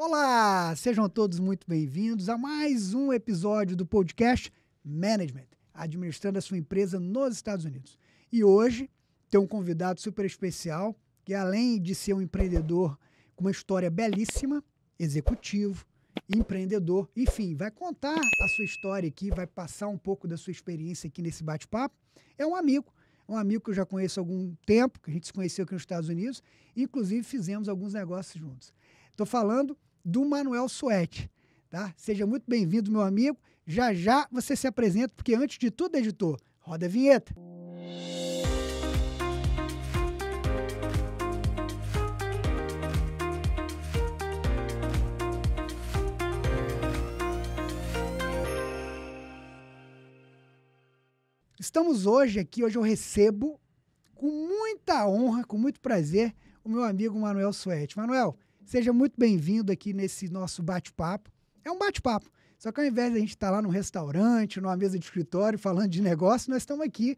Olá, sejam todos muito bem-vindos a mais um episódio do podcast Management, administrando a sua empresa nos Estados Unidos. E hoje tem um convidado super especial que, além de ser um empreendedor com uma história belíssima, executivo, empreendedor, enfim, vai contar a sua história aqui, vai passar um pouco da sua experiência aqui nesse bate-papo. É um amigo, um amigo que eu já conheço há algum tempo, que a gente se conheceu aqui nos Estados Unidos, inclusive fizemos alguns negócios juntos. Estou falando do Manuel Suete. Tá? Seja muito bem-vindo, meu amigo. Já já você se apresenta, porque antes de tudo, editor, roda a vinheta. Estamos hoje aqui, hoje eu recebo com muita honra, com muito prazer, o meu amigo Manuel Suete. Manuel, Seja muito bem-vindo aqui nesse nosso bate-papo. É um bate-papo. Só que ao invés de a gente estar tá lá num restaurante, numa mesa de escritório, falando de negócio, nós estamos aqui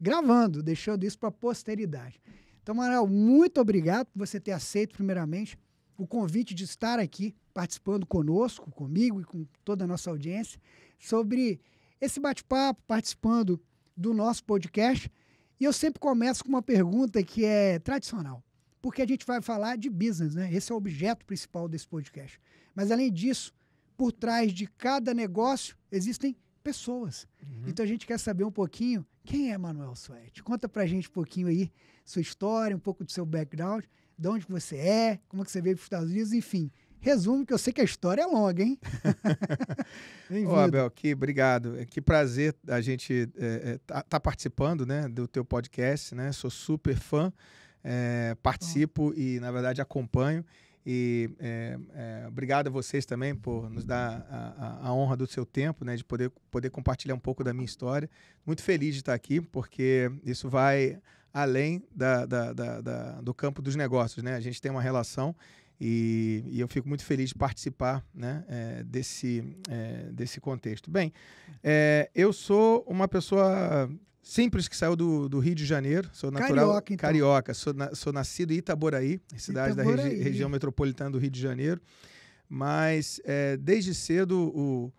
gravando, deixando isso para a posteridade. Então, Maral, muito obrigado por você ter aceito, primeiramente, o convite de estar aqui participando conosco, comigo e com toda a nossa audiência, sobre esse bate-papo, participando do nosso podcast. E eu sempre começo com uma pergunta que é tradicional porque a gente vai falar de business, né? Esse é o objeto principal desse podcast. Mas além disso, por trás de cada negócio existem pessoas. Uhum. Então a gente quer saber um pouquinho quem é Manuel Suete. Conta pra gente um pouquinho aí sua história, um pouco do seu background, de onde você é, como é que você veio para os Estados Unidos, enfim. Resumo que eu sei que a história é longa, hein? Ô, Abel, que obrigado. É, que prazer a gente estar é, é, tá, tá participando, né, do teu podcast, né? Sou super fã é, participo e, na verdade, acompanho. E é, é, obrigado a vocês também por nos dar a, a, a, honra do seu tempo, né, de poder, poder compartilhar um pouco da minha história. Muito feliz de estar aqui, porque isso vai além da, da, da, da do campo dos negócios. Né? A gente tem uma relação e, e eu fico muito feliz de participar né, é, desse, é, desse contexto. Bem, é, eu sou uma pessoa Simples, que saiu do, do Rio de Janeiro. Sou natural. Carioca, então. Carioca. Sou, na, sou nascido em Itaboraí, cidade Itaboraí. da regi região metropolitana do Rio de Janeiro. Mas é, desde cedo, o,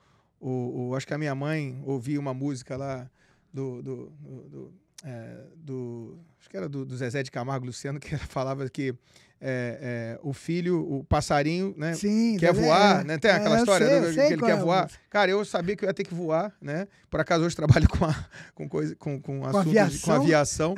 o, o, acho que a minha mãe ouvia uma música lá do. do, do, do, é, do acho que era do, Zezé de Camargo Luciano, que falava que é, é, o filho, o passarinho, né? Sim, quer voar, é. né? Tem aquela é, história sei, que ele quer é voar. Cara, eu sabia que eu ia ter que voar, né? Por acaso hoje trabalho com, a, com, coisa, com, com, com assuntos, aviação. com aviação.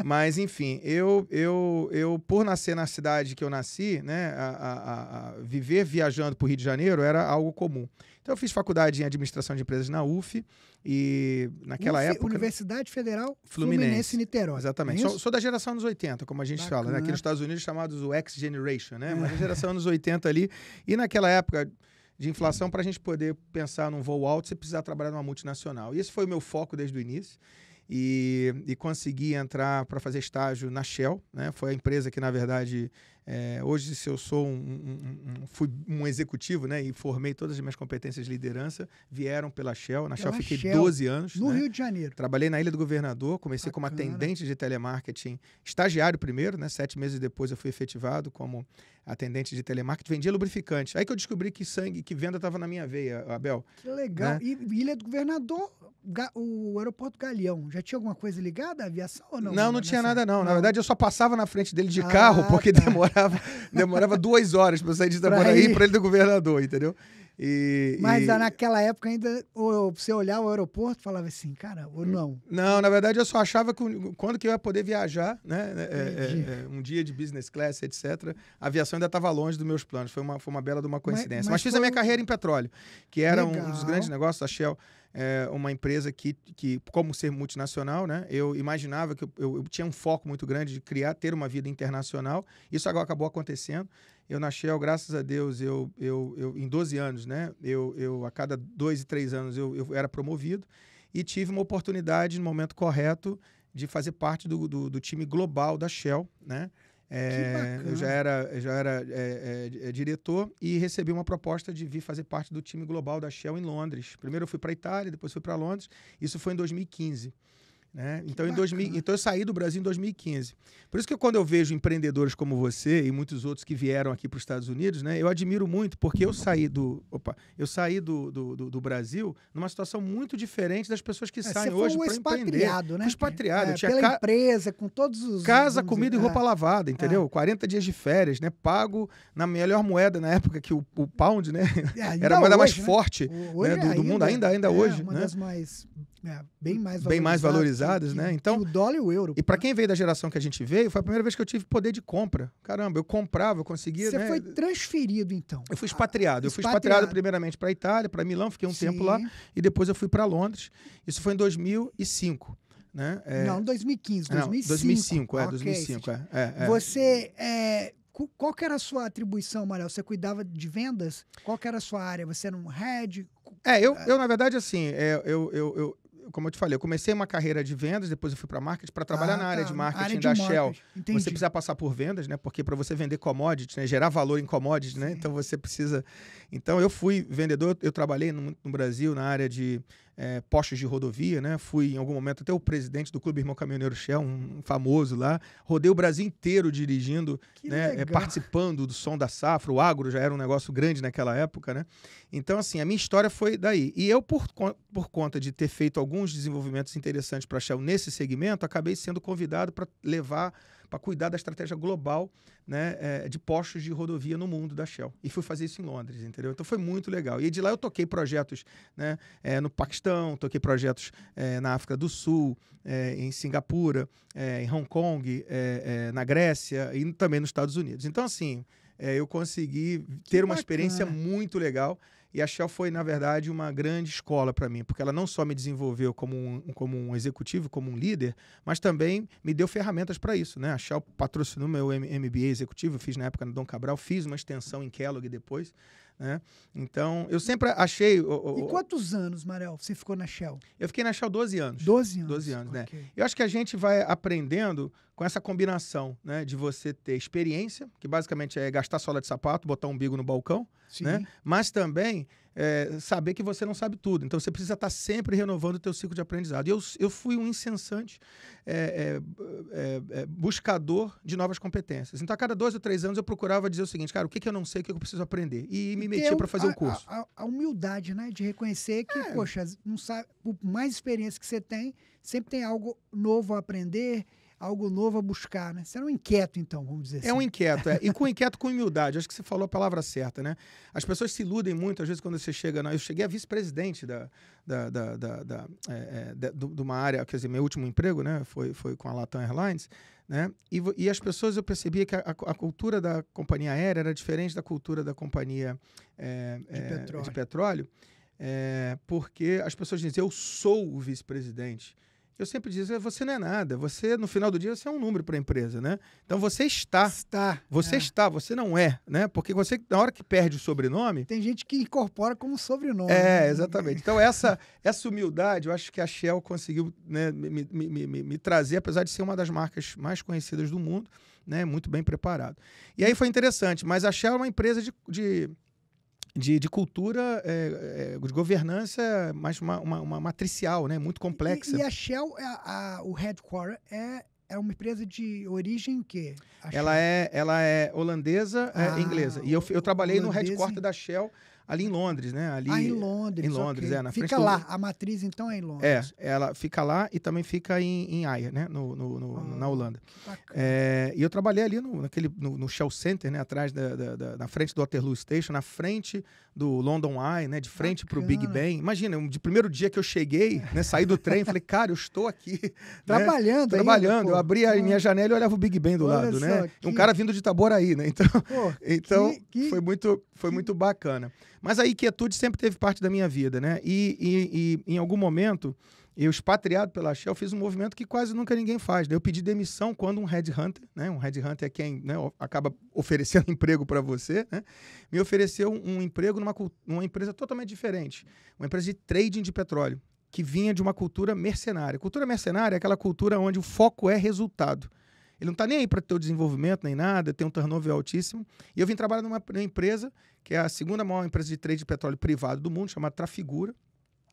Mas, enfim, eu, eu, eu, por nascer na cidade que eu nasci, né? A, a, a, viver viajando para o Rio de Janeiro era algo comum. Então eu fiz faculdade em administração de empresas na UF e naquela Uf, época. Universidade Federal Fluminense, Fluminense Niterói. Exatamente. É sou, sou, da geração dos 80, como a gente Bacana. fala, né? aqui nos Estados Unidos chamados o X Generation, né? Mas a é. geração dos 80 ali. E naquela época de inflação, para a gente poder pensar num voo alto, você precisava trabalhar numa multinacional. E esse foi o meu foco desde o início. E, e consegui entrar para fazer estágio na Shell, né? Foi a empresa que, na verdade, é, hoje, se eu sou um, um, um, fui um executivo né, e formei todas as minhas competências de liderança, vieram pela Shell. Na Shell fiquei Shell, 12 anos. No né? Rio de Janeiro. Trabalhei na Ilha do Governador, comecei Bacana. como atendente de telemarketing, estagiário primeiro, né? Sete meses depois eu fui efetivado como atendente de telemarketing, vendia lubrificante. Aí que eu descobri que sangue, que venda estava na minha veia, Abel. Que legal. Né? E Ilha do Governador, o aeroporto Galeão, já tinha alguma coisa ligada à aviação ou não? Não, não, não tinha nada não. não. Na verdade, eu só passava na frente dele de ah, carro, porque tá. demora demorava, demorava duas horas para sair de Itaboraí para ele do governador, entendeu? E, Mas e... naquela época ainda, você olhar o aeroporto, falava assim, cara, ou não? Não, na verdade eu só achava que quando que eu ia poder viajar, né? é, é, é, é um dia de business class, etc. A aviação ainda estava longe dos meus planos. Foi uma, foi uma bela de uma coincidência. Mas, mas, mas fiz foi... a minha carreira em petróleo, que era Legal. um dos grandes negócios da Shell é, uma empresa que, que, como ser multinacional, né, eu imaginava que eu, eu, eu, tinha um foco muito grande de criar, ter uma vida internacional. Isso agora acabou acontecendo. Eu na Shell, graças a Deus, eu, eu, eu em 12 anos, né, eu, eu a cada dois e três anos eu, eu era promovido e tive uma oportunidade no momento correto de fazer parte do, do, do time global da Shell, né? É, eu já era, já era é, é, é, diretor e recebi uma proposta de vir fazer parte do time global da Shell em Londres. Primeiro eu fui para Itália, depois fui para Londres. Isso foi em 2015. Né? Então, em 2000, então, eu saí do Brasil em 2015. Por isso que quando eu vejo empreendedores como você e muitos outros que vieram aqui para os Estados Unidos, né, eu admiro muito, porque eu saí do, opa, eu saí do, do, do, do Brasil numa situação muito diferente das pessoas que é, saem hoje para empreender. Expatriado, né? Expatriado. É, tinha pela ca... empresa, com todos os. Casa, comida e é. roupa lavada, entendeu? É. 40 dias de férias, né? Pago na melhor moeda na época, que o, o pound, né? É, Era a moeda hoje, mais né? forte né? do, é do ainda, mundo, ainda, ainda hoje. Uma né? das mais é, bem mais bem mais valorizadas, né? que, né? Então, o dólar e o euro. E para quem veio da geração que a gente veio, foi a primeira vez que eu tive poder de compra. Caramba, eu comprava, eu conseguia. Você né? foi transferido então? Eu fui expatriado. eu fui expatriado primeiramente para Itália, para Milão, fiquei um Sim. tempo lá e depois eu fui para Londres. Isso foi em 2005. Né? É... Não, 2015, 2005. Não, 2005, é, okay. 2005. É, é, é, Você é, qual que era a sua atribuição, Manuel? Você cuidava de vendas? Qual que era a sua área? Você era um head? É, eu, é. eu na verdade, assim, é, eu, eu, eu, como eu te falei, eu comecei uma carreira de vendas, depois eu fui para marketing para trabalhar ah, na área de tá. marketing área de da marketing. Shell. Entendi. Você precisa passar por vendas, né? Porque para você vender commodities, né? gerar valor em commodities, né? Então você precisa então eu fui vendedor, eu trabalhei no, no Brasil na área de é, postos de rodovia, né? Fui em algum momento até o presidente do Clube Irmão Caminhoneiro Shell, um, famoso lá. Rodei o Brasil inteiro dirigindo, né? É, participando do som da safra. O agro já era um negócio grande naquela época, né? Então, assim, a minha história foi daí. E eu, por, por conta de ter feito alguns desenvolvimentos interessantes para a Shell nesse segmento, acabei sendo convidado para levar para cuidar da estratégia global né, é, de postos de rodovia no mundo da Shell. E fui fazer isso em Londres, entendeu? Então foi muito legal. E de lá eu toquei projetos né, é, no Paquistão, toquei projetos é, na África do Sul, é, em Singapura, é, em Hong Kong, é, na Grécia e também nos Estados Unidos. Então, assim, eu consegui ter uma experiência muito legal. E a Shell foi, na verdade, uma grande escola para mim, porque ela não só me desenvolveu como um, como um executivo, como um líder, mas também me deu ferramentas para isso. Né? A Shell patrocinou meu MBA executivo, eu fiz na época no Dom Cabral, fiz uma extensão em Kellogg depois. Né? Então, eu sempre achei. O, e quantos anos, Marel, você ficou na Shell? Eu fiquei na Shell 12 anos. 12 anos. 12 anos, né? okay. né? Eu acho que a gente vai aprendendo com essa combinação né, de você ter experiência, que basicamente é gastar sola de sapato, botar um umbigo no balcão, né? mas também é, saber que você não sabe tudo. Então você precisa estar tá sempre renovando o teu ciclo de aprendizado. E eu, eu fui um incessante é é, é, é, buscador de novas competências. Então a cada dois ou três anos eu procurava dizer o seguinte, cara, o que, que eu não sei, o que eu preciso aprender? E me metia para fazer o curso. A, a, humildade né, de reconhecer que, é. poxa, não sabe, por mais experiência que você tem, sempre tem algo novo a aprender algo novo a buscar, né? Você era um inquieto, então, vamos dizer assim. É um assim. inquieto, é. E com inquieto com humildade. Acho que você falou a palavra certa, né? As pessoas se iludem muito, às vezes, quando você chega. Na... Eu cheguei a vice-presidente da, da, da, da, da é, é de, de, uma área, quer dizer, meu último emprego, né? Foi, foi com a Latam Airlines, né? E, e as pessoas, eu percebia que a, a, cultura da companhia aérea era diferente da cultura da companhia é, de, é, petróleo. De petróleo é, porque as pessoas dizem, eu sou o vice-presidente eu sempre dizia, é, você não é nada. Você, no final do dia, você é um número para a empresa, né? Então você está. Está. Você é. está, você não é, né? Porque você, na hora que perde o sobrenome. Tem gente que incorpora como sobrenome. É, né? exatamente. Então, essa, essa humildade, eu acho que a Shell conseguiu né, me, me, me, me trazer, apesar de ser uma das marcas mais conhecidas do mundo, né? Muito bem preparado. E aí foi interessante, mas a Shell é uma empresa de, de de, de cultura, é, de governança, mais uma, uma, uma, matricial, né? muito complexa. E, e a Shell, a, a, o headquarter, é, é uma empresa de origem o quê? ela é, ela é holandesa e é ah, é, inglesa. E eu, eu trabalhei no headquarter da Shell ali em Londres, né? Ali, ah, em Londres. Em Londres, okay. é, na fica frente. Fica lá, do... a matriz então é em Londres. É, ela fica lá e também fica em, em Haia, né? No, no, no ah, na Holanda. É, e eu trabalhei ali no, naquele, no, no Shell Center, né? Atrás da, da, da, na frente do Waterloo Station, na frente do London Eye, né? De frente para o Big Ben. Imagina, de primeiro dia que eu cheguei, né? Saí do trem, falei, cara, eu estou aqui. Né? Trabalhando, né? Trabalhando. Ainda, eu abri a ah. minha janela e olhava o Big Ben do Olha lado, né? só, né? Que... Um cara vindo de Itaboraí, né? Então, pô, então que, que... foi muito foi muito bacana. Mas a inquietude sempre teve parte da minha vida, né? E, e, e em algum momento, eu, expatriado pela Shell, fiz um movimento que quase nunca ninguém faz. Né? Eu pedi demissão quando um headhunter, né? um headhunter é quem né, acaba oferecendo emprego para você, né? me ofereceu um emprego numa, numa empresa totalmente diferente uma empresa de trading de petróleo, que vinha de uma cultura mercenária. Cultura mercenária é aquela cultura onde o foco é resultado. Ele não está nem aí para o teu desenvolvimento, nem nada, tem um turnover altíssimo. E eu vim trabalhar numa, numa, empresa, que é a segunda maior empresa de trade de petróleo privado do mundo, chamada Trafigura.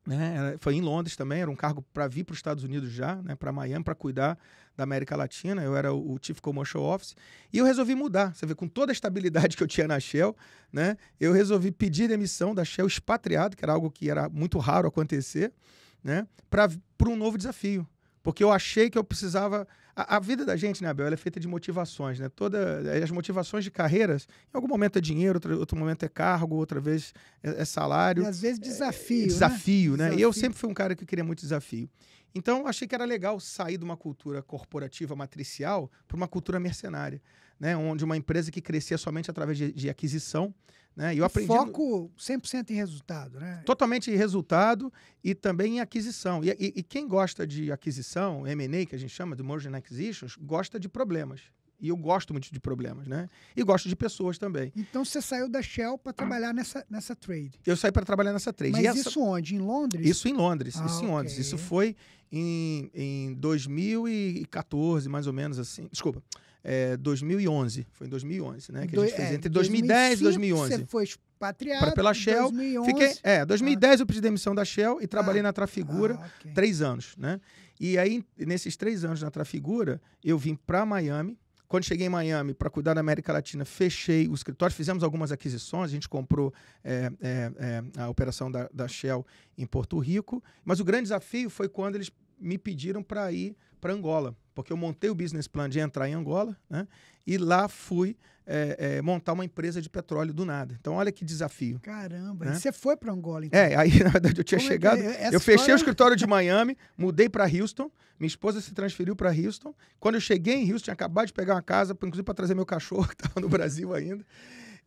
Né? Foi em Londres também, era um cargo para vir para os Estados Unidos já, né? para Miami, para cuidar da América Latina. Eu era o, o Chief Commercial Office. E eu resolvi mudar. Você vê, com toda a estabilidade que eu tinha na Shell, né? eu resolvi pedir demissão da Shell expatriado, que era algo que era muito raro acontecer, né? para um novo desafio. Porque eu achei que eu precisava. A, a, vida da gente, né, Abel, ela é feita de motivações, né? Toda, eh, as motivações de carreiras, em algum momento é dinheiro, outro, outro momento é cargo, outra vez é, é salário. E às vezes desafio. É, é desafio, né? né? Desafio. E eu sempre fui um cara que queria muito desafio. Então, achei que era legal sair de uma cultura corporativa matricial para uma cultura mercenária né, onde uma empresa que crescia somente através de, de aquisição. Né, e eu aprendi... Foco 100% em resultado, né? Totalmente em resultado e também em aquisição. E, e, e quem gosta de aquisição, M&A, que a gente chama, de Merger and Acquisitions, gosta de problemas. E eu gosto muito de problemas, né? E gosto de pessoas também. Então você saiu da Shell para trabalhar nessa, nessa trade? Eu saí para trabalhar nessa trade. Mas essa... isso onde? Em Londres? Isso em Londres. Ah, isso okay. em Londres. Isso foi em, em 2014, mais ou menos assim. Desculpa é, 2011. Foi em 2011, né? Que a gente fez é, entre 2010 e 2011. Você foi expatriado. Para pela Shell. 2011. Fiquei, é, 2010 ah. eu pedi demissão da Shell e trabalhei ah. na Trafigura ah, okay. três anos, né? E aí, nesses três anos na Trafigura, eu vim para Miami. Quando cheguei em Miami para cuidar da América Latina, fechei o escritório, fizemos algumas aquisições, a gente comprou é, é, é, a operação da, da Shell em Porto Rico. Mas o grande desafio foi quando eles me pediram para ir para Angola, porque eu montei o business plan de entrar em Angola, né? E lá fui é, é, montar uma empresa de petróleo do nada. Então, olha que desafio. Caramba, né? e você foi para Angola, então? É, aí na verdade eu tinha Como é chegado. É eu fechei história... o é- escritório de Miami, mudei para Houston, minha esposa se transferiu para Houston. Quando eu cheguei em Houston, tinha acabado de pegar uma casa, inclusive para trazer meu cachorro, que estava no Brasil ainda.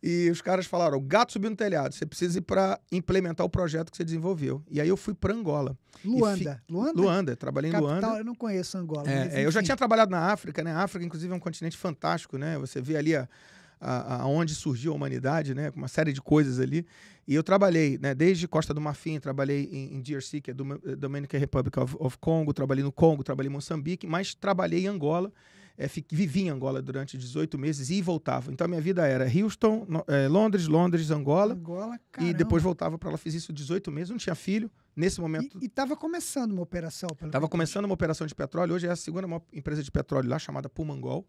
E os caras falaram: o gato subiu no telhado, você precisa ir para implementar o projeto que você desenvolveu. E aí eu fui para Angola. Luanda. Fi... Luanda? Luanda, trabalhei em Capital, Luanda. Eu não conheço Angola. É, é, eu já tinha trabalhado na África, né? A África, inclusive, é um continente fantástico, né? Você vê ali a, a, a onde surgiu a humanidade, né? Uma série de coisas ali. E eu trabalhei, né? Desde Costa do Marfim, trabalhei em, em DRC, que é Dominican Republic of, of Congo, trabalhei no Congo, trabalhei em Moçambique, mas trabalhei em Angola é, vivi em Angola durante 18 meses e voltava. Então a minha vida era Houston, no, é, Londres, Londres, Angola. Angola e depois voltava para lá. Fiz isso 18 meses, não tinha filho. Nesse momento. E estava começando uma operação. Estava começando uma operação de petróleo. Hoje é a segunda maior empresa de petróleo lá, chamada Pumangol.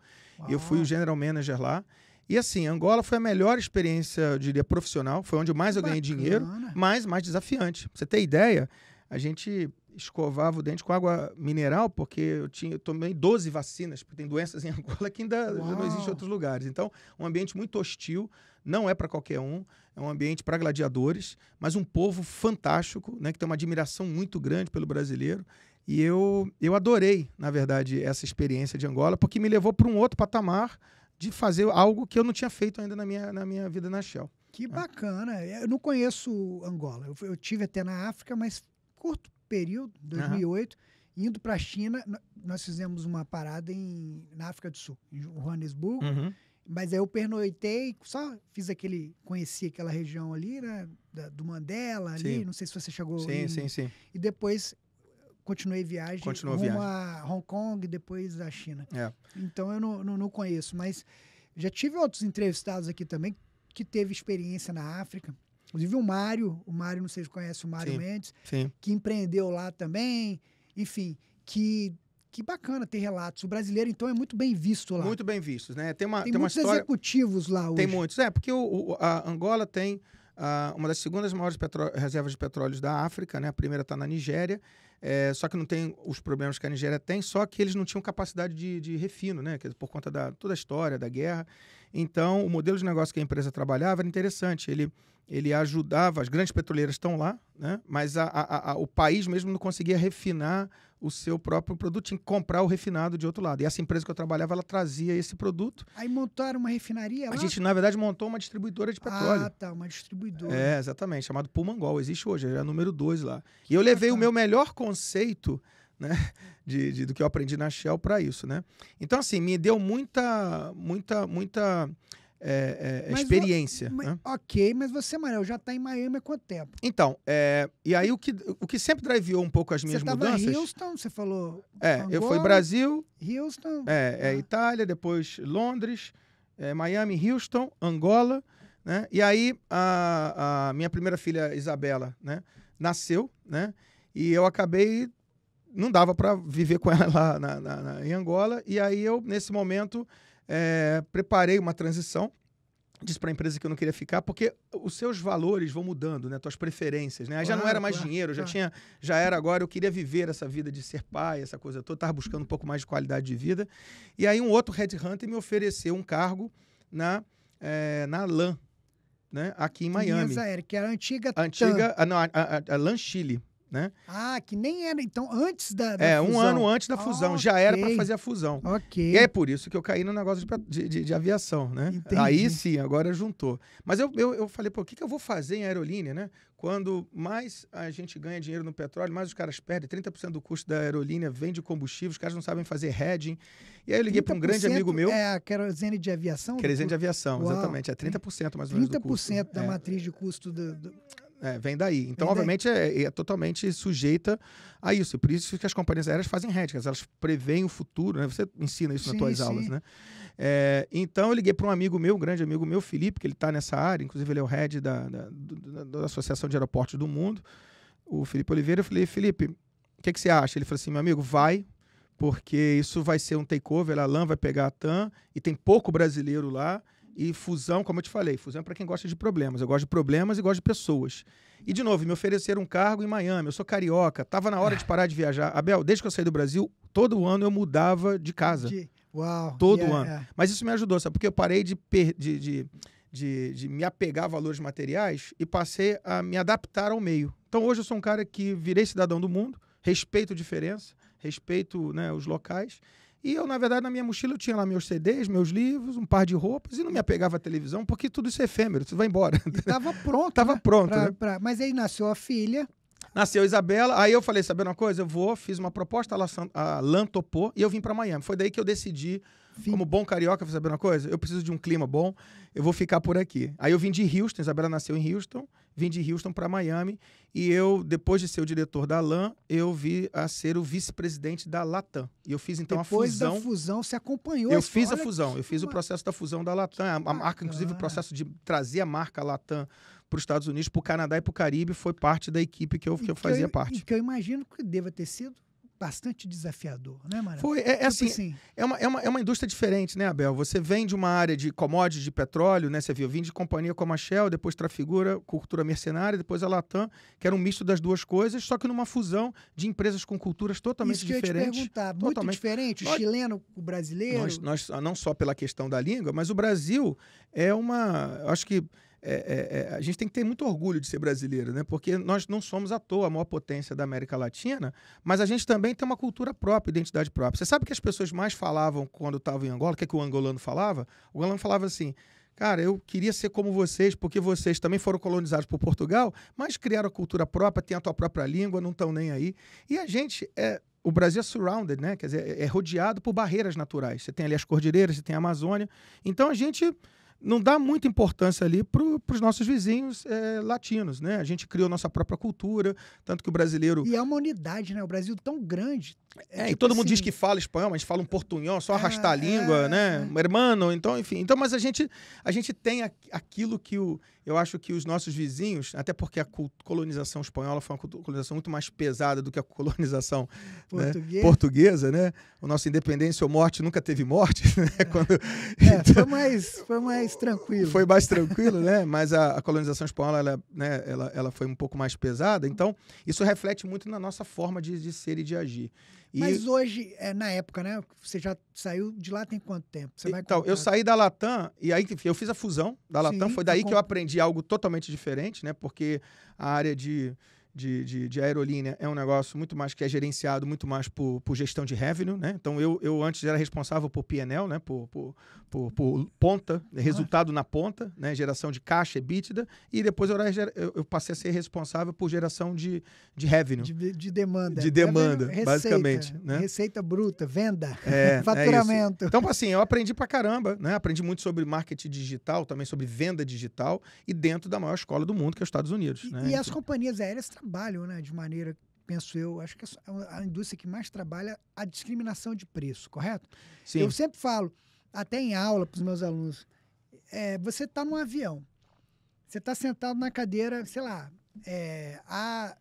E Eu fui o general manager lá. E assim, Angola foi a melhor experiência, eu diria, profissional. Foi onde mais eu ganhei Bacana. dinheiro, mas mais desafiante. Pra você ter ideia, a gente escovava o dente com água mineral, porque eu, tinha, eu tomei 12 vacinas, porque tem doenças em Angola que ainda não existem em outros lugares. Então, um ambiente muito hostil, não é para qualquer um, é um ambiente para gladiadores, mas um povo fantástico, né, que tem uma admiração muito grande pelo brasileiro. E eu, eu adorei, na verdade, essa experiência de Angola, porque me levou para um outro patamar de fazer algo que eu não tinha feito ainda na minha, na minha vida na Shell. Que né? bacana. Eu não conheço Angola. Eu, eu tive até na África, mas curto período, 2008, uhum. indo para a China, nós fizemos uma parada em, na África do Sul, em Joanesburgo. Uhum. Mas aí eu pernoitei, só fiz aquele. Conheci aquela região ali, né? Da, do Mandela ali. Sim. Não sei se você chegou. Sim, sim, sim. E depois eh, continuei viagem Continuou rumo viagem. a Hong Kong, depois da China. É. Então eu não, não, não, conheço, mas já tive outros entrevistados aqui também que teve experiência na África. Inclusive o Mário, o Mário, não sei se conhece o Mário Mendes, sim. que empreendeu lá também. Enfim, que que bacana ter relatos. O brasileiro, então, é muito bem visto lá. Muito bem visto, né? Tem, uma, tem, tem muitos uma história... executivos lá hoje. Tem muitos, é, porque o, o, a Angola tem ah, uma das segundas maiores reservas de petróleo da África, né? A primeira está na Nigéria, é, só que não tem os problemas que a Nigéria tem, só que eles não tinham capacidade de, de refino, né? Por conta da toda a história da guerra. Então, o modelo de negócio que a empresa trabalhava era interessante. Ele ele ajudava, as grandes petroleiras estão lá, né? mas a, a, a, o país mesmo não conseguia refinar o seu próprio produto, tinha que comprar o refinado de outro lado. E essa empresa que eu trabalhava, ela trazia esse produto. Aí montaram uma refinaria lá? A gente, na verdade, montou uma distribuidora de petróleo. Ah, tá, uma distribuidora. É, exatamente, chamado Pulmangol. Existe hoje, é a número 2 lá. Que e eu levei bacana. o meu melhor conceito né, de, de, do que eu aprendi na Shell para isso, né? Então, assim, me deu muita, muita, muita é, é, é experiência. né? Ok, mas você, Manel, já está em Miami há quanto tempo? Então, é, e aí o que, o que sempre driveou um pouco as minhas você mudanças. Você Houston, você falou. É, Angola, eu fui Brasil. Houston. É, ah. Itália, depois Londres, é, Miami, Houston, Angola. Né? E aí a, a minha primeira filha, Isabela, né? nasceu, né? E eu acabei não dava para viver com ela lá na, na, na, em Angola. E aí eu, nesse momento, é, preparei uma transição. Disse para a empresa que eu não queria ficar, porque os seus valores vão mudando, né? Tuas preferências, né? Aí já claro, não era mais claro, dinheiro, claro. já tinha, já era agora, eu queria viver essa vida de ser pai, essa coisa toda, estava buscando um pouco mais de qualidade de vida. E aí um outro Red Hunter me ofereceu um cargo na, é, na LAN, né? Aqui em Miami. Linhas que era é a antiga... Antiga, a, ah, não, a, a, a LAN Chile né? Ah, que nem era então antes da, da É, um ano antes da fusão, já era para fazer a fusão. OK. E é por isso que eu caí no negócio de, de, de aviação, né? Entendi. Aí sim, agora juntou. Mas eu, eu, eu falei, pô, o que, que eu vou fazer em aerolínea, né? Quando mais a gente ganha dinheiro no petróleo, mais os caras perdem. 30% do custo da aerolínea vem de combustível, os caras não sabem fazer hedging. E aí eu liguei para um grande amigo meu. É a querosene de aviação? Querosene do... de aviação, Uau. exatamente. É 30% mais ou menos 30% do custo. da é. matriz de custo do... do é, vem daí. Então, vem obviamente, daí. É, é, totalmente sujeita a isso. E por isso que as companhias aéreas fazem hedges, elas preveem o futuro, né? Você ensina isso sim, nas tuas sim. aulas, né? É, então, eu liguei para um amigo meu, um grande amigo meu, Felipe, que ele está nessa área, inclusive ele é o head da, da, da, da Associação de Aeroportos do Mundo, o Felipe Oliveira. Eu falei, Felipe, o que, que você acha? Ele falou assim, meu amigo, vai, porque isso vai ser um takeover, a LAN vai pegar a TAM, e tem pouco brasileiro lá, e fusão, como eu te falei, fusão é para quem gosta de problemas. Eu gosto de problemas e gosto de pessoas. E, de novo, me ofereceram um cargo em Miami. Eu sou carioca, tava na hora de parar de viajar. Abel, desde que eu saí do Brasil, todo ano eu mudava de casa. De... Uau. Todo yeah, ano. Yeah. Mas isso me ajudou, sabe? Porque eu parei de, per... de, de, de, de me apegar a valores materiais e passei a me adaptar ao meio. Então, hoje eu sou um cara que virei cidadão do mundo, respeito diferença, respeito né, os locais e eu, na verdade, na minha mochila eu tinha lá meus CDs, meus livros, um par de roupas e não me apegava à televisão, porque tudo isso é efêmero, tudo vai embora. Estava pronto. Estava né? pronto. Pra, né? pra... Mas aí nasceu a filha. Nasceu a Isabela, aí eu falei, sabendo uma coisa? Eu vou, fiz uma proposta, a Lan topou e eu vim para Miami. Foi daí que eu decidi Fim. Como bom carioca, você sabe uma coisa? Eu preciso de um clima bom, eu vou ficar por aqui. Aí eu vim de Houston, Isabela nasceu em Houston, vim de Houston para Miami e eu, depois de ser o diretor da LAN, eu vi a ser o vice-presidente da Latam. E eu fiz então depois a fusão. Depois da fusão, você acompanhou Eu fiz a fusão, eu fiz o processo da fusão da Latam, a, a marca, inclusive o processo de trazer a marca Latam para os Estados Unidos, para o Canadá e para o Caribe, foi parte da equipe que eu, que eu fazia eu, parte. Que eu imagino que deva ter sido bastante desafiador, né, Mara? Foi, é, é tipo assim, assim, É, uma, é, uma, é uma indústria diferente, né, Abel? Você vem de uma área de commodities, de petróleo, né? Você viu, vim de companhia como a Shell, depois Trafigura, cultura mercenária, depois a Latam, que era um misto das duas coisas, só que numa fusão de empresas com culturas totalmente Isso que diferentes. Eu ia te perguntar, muito diferente, o nós, chileno, o brasileiro. Nós, nós, não só pela questão da língua, mas o Brasil é uma. Acho que é, é, é, a gente tem que ter muito orgulho de ser brasileiro, né? Porque nós não somos à toa a maior potência da América Latina, mas a gente também tem uma cultura própria, identidade própria. Você sabe que as pessoas mais falavam quando estavam em Angola, o que, é que o angolano falava? O angolano falava assim. Cara, eu queria ser como vocês, porque vocês também foram colonizados por Portugal, mas criaram a cultura própria, têm a tua própria língua, não estão nem aí. E a gente é, o Brasil é surrounded, né? Quer dizer, é, é rodeado por barreiras naturais. Você tem ali as cordilheiras, você tem a Amazônia. Então a gente não dá muita importância ali para os nossos vizinhos é, latinos, né? A gente criou nossa própria cultura, tanto que o brasileiro... E é uma unidade, né? O Brasil tão grande. É, é tipo e todo assim... mundo diz assim que fala espanhol, mas fala um portunhol, só ah, arrastar a língua, é, né? É. Hermano, então, enfim. Então, mas a gente, a gente tem aquilo que o eu acho que os nossos vizinhos, até porque a colonização espanhola foi uma colonização muito mais pesada do que a colonização né, portuguesa, né? O nosso independência ou morte nunca teve morte, né? É. Quando, é, então, foi, mais, foi mais tranquilo. Foi mais tranquilo, né? Mas a, a colonização espanhola, ela, né, ela, ela foi um pouco mais pesada. Então, isso reflete muito na nossa forma de, de ser e de agir. Mas hoje, é, na época, né? Você já saiu de lá tem quanto tempo? Você vai então, eu saí da Latam e aí eu fiz a fusão da Latam. Sim, foi daí que eu aprendi algo totalmente diferente, né? Porque a área de de, de, de, aerolínea é um negócio muito mais que é gerenciado muito mais por, por gestão de revenue, né? Então eu, eu antes era responsável por PNL, né? Por, por, por, por ponta, uhum. resultado na ponta, né? Geração de caixa, EBITDA, e depois eu, eu passei a ser responsável por geração de, de revenue. De, de demanda. De demanda, revenue, basicamente. Receita, né? receita bruta, venda, é, é faturamento. É então, assim, eu aprendi pra caramba, né? Aprendi muito sobre marketing digital, também sobre venda digital, e dentro da maior escola do mundo, que é os Estados Unidos. E, né? e então as companhias aéreas trabalham, né, de maneira, penso eu, acho que é, é a indústria que mais trabalha a discriminação de preço, correto? Sim. Eu sempre falo, até em aula para os meus alunos, é, você está num avião, você está sentado na cadeira, sei lá, é, A1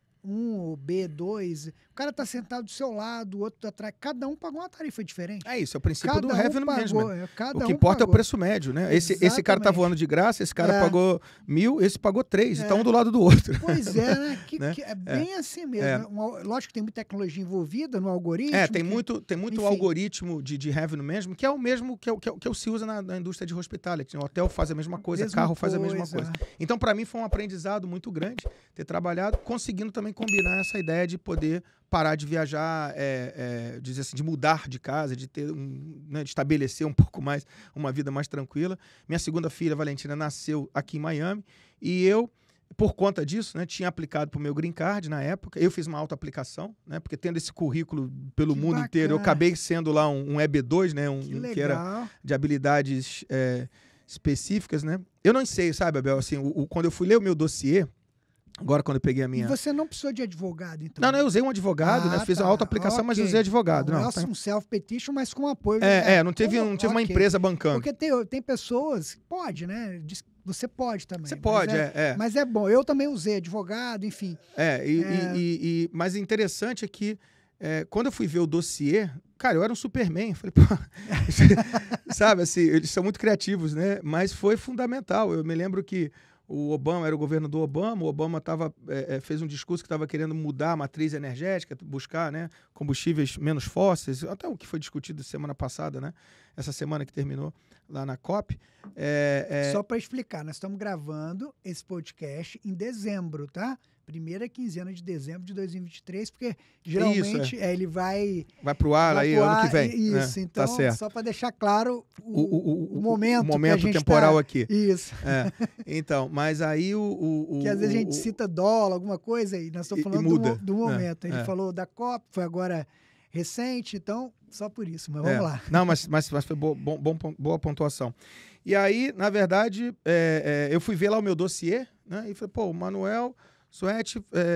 ou B2, cara tá sentado do seu lado, o outro tá atrás. Cada um pagou uma tarifa diferente. É isso, é o princípio cada do um revenue pagou, management. É, cada o que um importa pagou. é o preço médio, né? Esse, esse cara tá voando de graça, esse cara é. pagou mil, esse pagou três, então é. um do lado do outro. Pois é, né? Que, né? Que é, é. bem é. assim mesmo. É. Né? Uma, lógico que tem muita tecnologia envolvida no algoritmo. É, tem que... muito, tem muito algoritmo de, de revenue mesmo, que é o mesmo que, que, que se usa na, na, indústria de hospitality. Né? O hotel faz a mesma coisa, o carro coisa. faz a mesma coisa. Então, para mim, foi um aprendizado muito grande ter trabalhado, conseguindo também combinar essa ideia de poder parar de viajar, é, é, dizer assim, de mudar de casa, de ter um, né, de estabelecer um pouco mais uma vida mais tranquila. Minha segunda filha, Valentina, nasceu aqui em Miami e eu por conta disso, né, tinha aplicado para o meu green card na época. Eu fiz uma auto-aplicação, né, porque tendo esse currículo pelo que mundo bacana. inteiro, eu acabei sendo lá um, um EB2, né, um, que, que, era de habilidades é, específicas, né. Eu não sei, sabe, Abel, assim, o, o, quando eu fui ler o meu dossiê, Agora, quando eu peguei a minha. Você não precisou de advogado, então? Não, não, eu usei um advogado, né? ah, né? Fiz uma tá. auto-aplicação, okay. mas usei advogado. Não, não é tá... um self-petition, mas com apoio. É, é não teve, não teve okay. uma empresa bancando. Porque tem, tem pessoas, pode, né? Você pode também. Você pode, é, é, é, Mas é bom. Eu também usei advogado, enfim. É, e, é... E, e, e mas interessante é que é, quando eu fui ver o dossiê, cara, eu era um Superman. Falei, pô, sabe, assim, eles são muito criativos, né? Mas foi fundamental. Eu me lembro que o Obama era o governo do Obama, o Obama tava, é, fez um discurso que estava querendo mudar a matriz energética, buscar né, combustíveis menos fósseis, até o que foi discutido semana passada, né? Essa semana que terminou lá na COP. É, é... Só para explicar, nós estamos gravando esse podcast em dezembro, tá? primeira quinzena de dezembro de 2023, porque geralmente isso, é. É, ele vai. Vai pro ar vai aí ar, ano que vem. Isso, é, tá então, tá certo. só para deixar claro o, o, o, o, momento. O momento tá temporal tá... aqui. Isso. É. Então, mas aí o. que às vezes a gente cita dólar, alguma coisa, e nós estamos falando do, do, é, momento. Né? Ele é. falou da cop foi agora recente, então só por isso, mas vamos lá. Não, mas, mas, mas foi bo, bom, bom, boa pontuação. E aí, na verdade, eu fui ver lá o meu dossiê, né? E falei, pô, o Manuel. Suete é, é, é,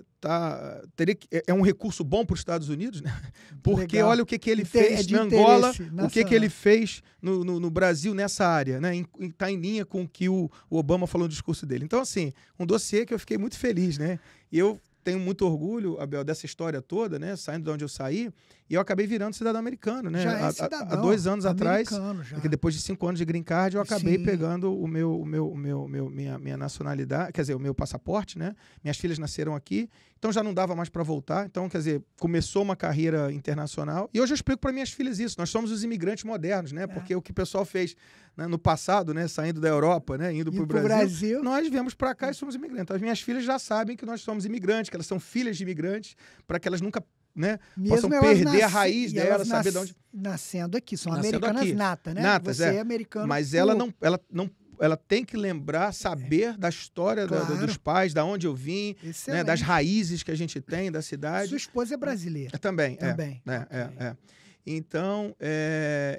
é, tá, teria que, é, é um recurso bom para os Estados Unidos, né? Porque Legal. olha o que, que ele é fez na Angola, nacional. o que, que ele fez no, no, no Brasil nessa área, né? Está em, tá em, linha com o que o, o, Obama falou no discurso dele. Então, assim, um dossiê que eu fiquei muito feliz, né? E eu tenho muito orgulho, Abel, dessa história toda, né? Saindo de onde eu saí e eu acabei virando cidadão americano, né? Já é cidadão, há, há dois anos atrás, já. porque é depois de cinco anos de green card, eu acabei Sim. pegando o meu, o meu, o meu, meu minha, minha nacionalidade, quer dizer, o meu passaporte, né? Minhas filhas nasceram aqui, então já não dava mais para voltar. Então, quer dizer, começou uma carreira internacional. E hoje eu explico para minhas filhas isso. Nós somos os imigrantes modernos, né? É. Porque o que o pessoal fez né? no passado, né? Saindo da Europa, né? Indo para o Brasil, Brasil, Nós viemos para cá e somos imigrantes. Então, as minhas filhas já sabem que nós somos imigrantes, que elas são filhas de imigrantes, para que elas nunca né, Mesmo possam perder a raiz dela, saber de onde. Nascendo aqui, são nascendo americanas aqui. nata, né? Natas, Você é, é americano. Mas ela não, ela não ela tem que lembrar, é. saber da história claro. da, dos pais, da onde eu vim, né, das raízes que a gente tem da cidade. Sua esposa é brasileira. É, também, é. Também. É, é, É, então,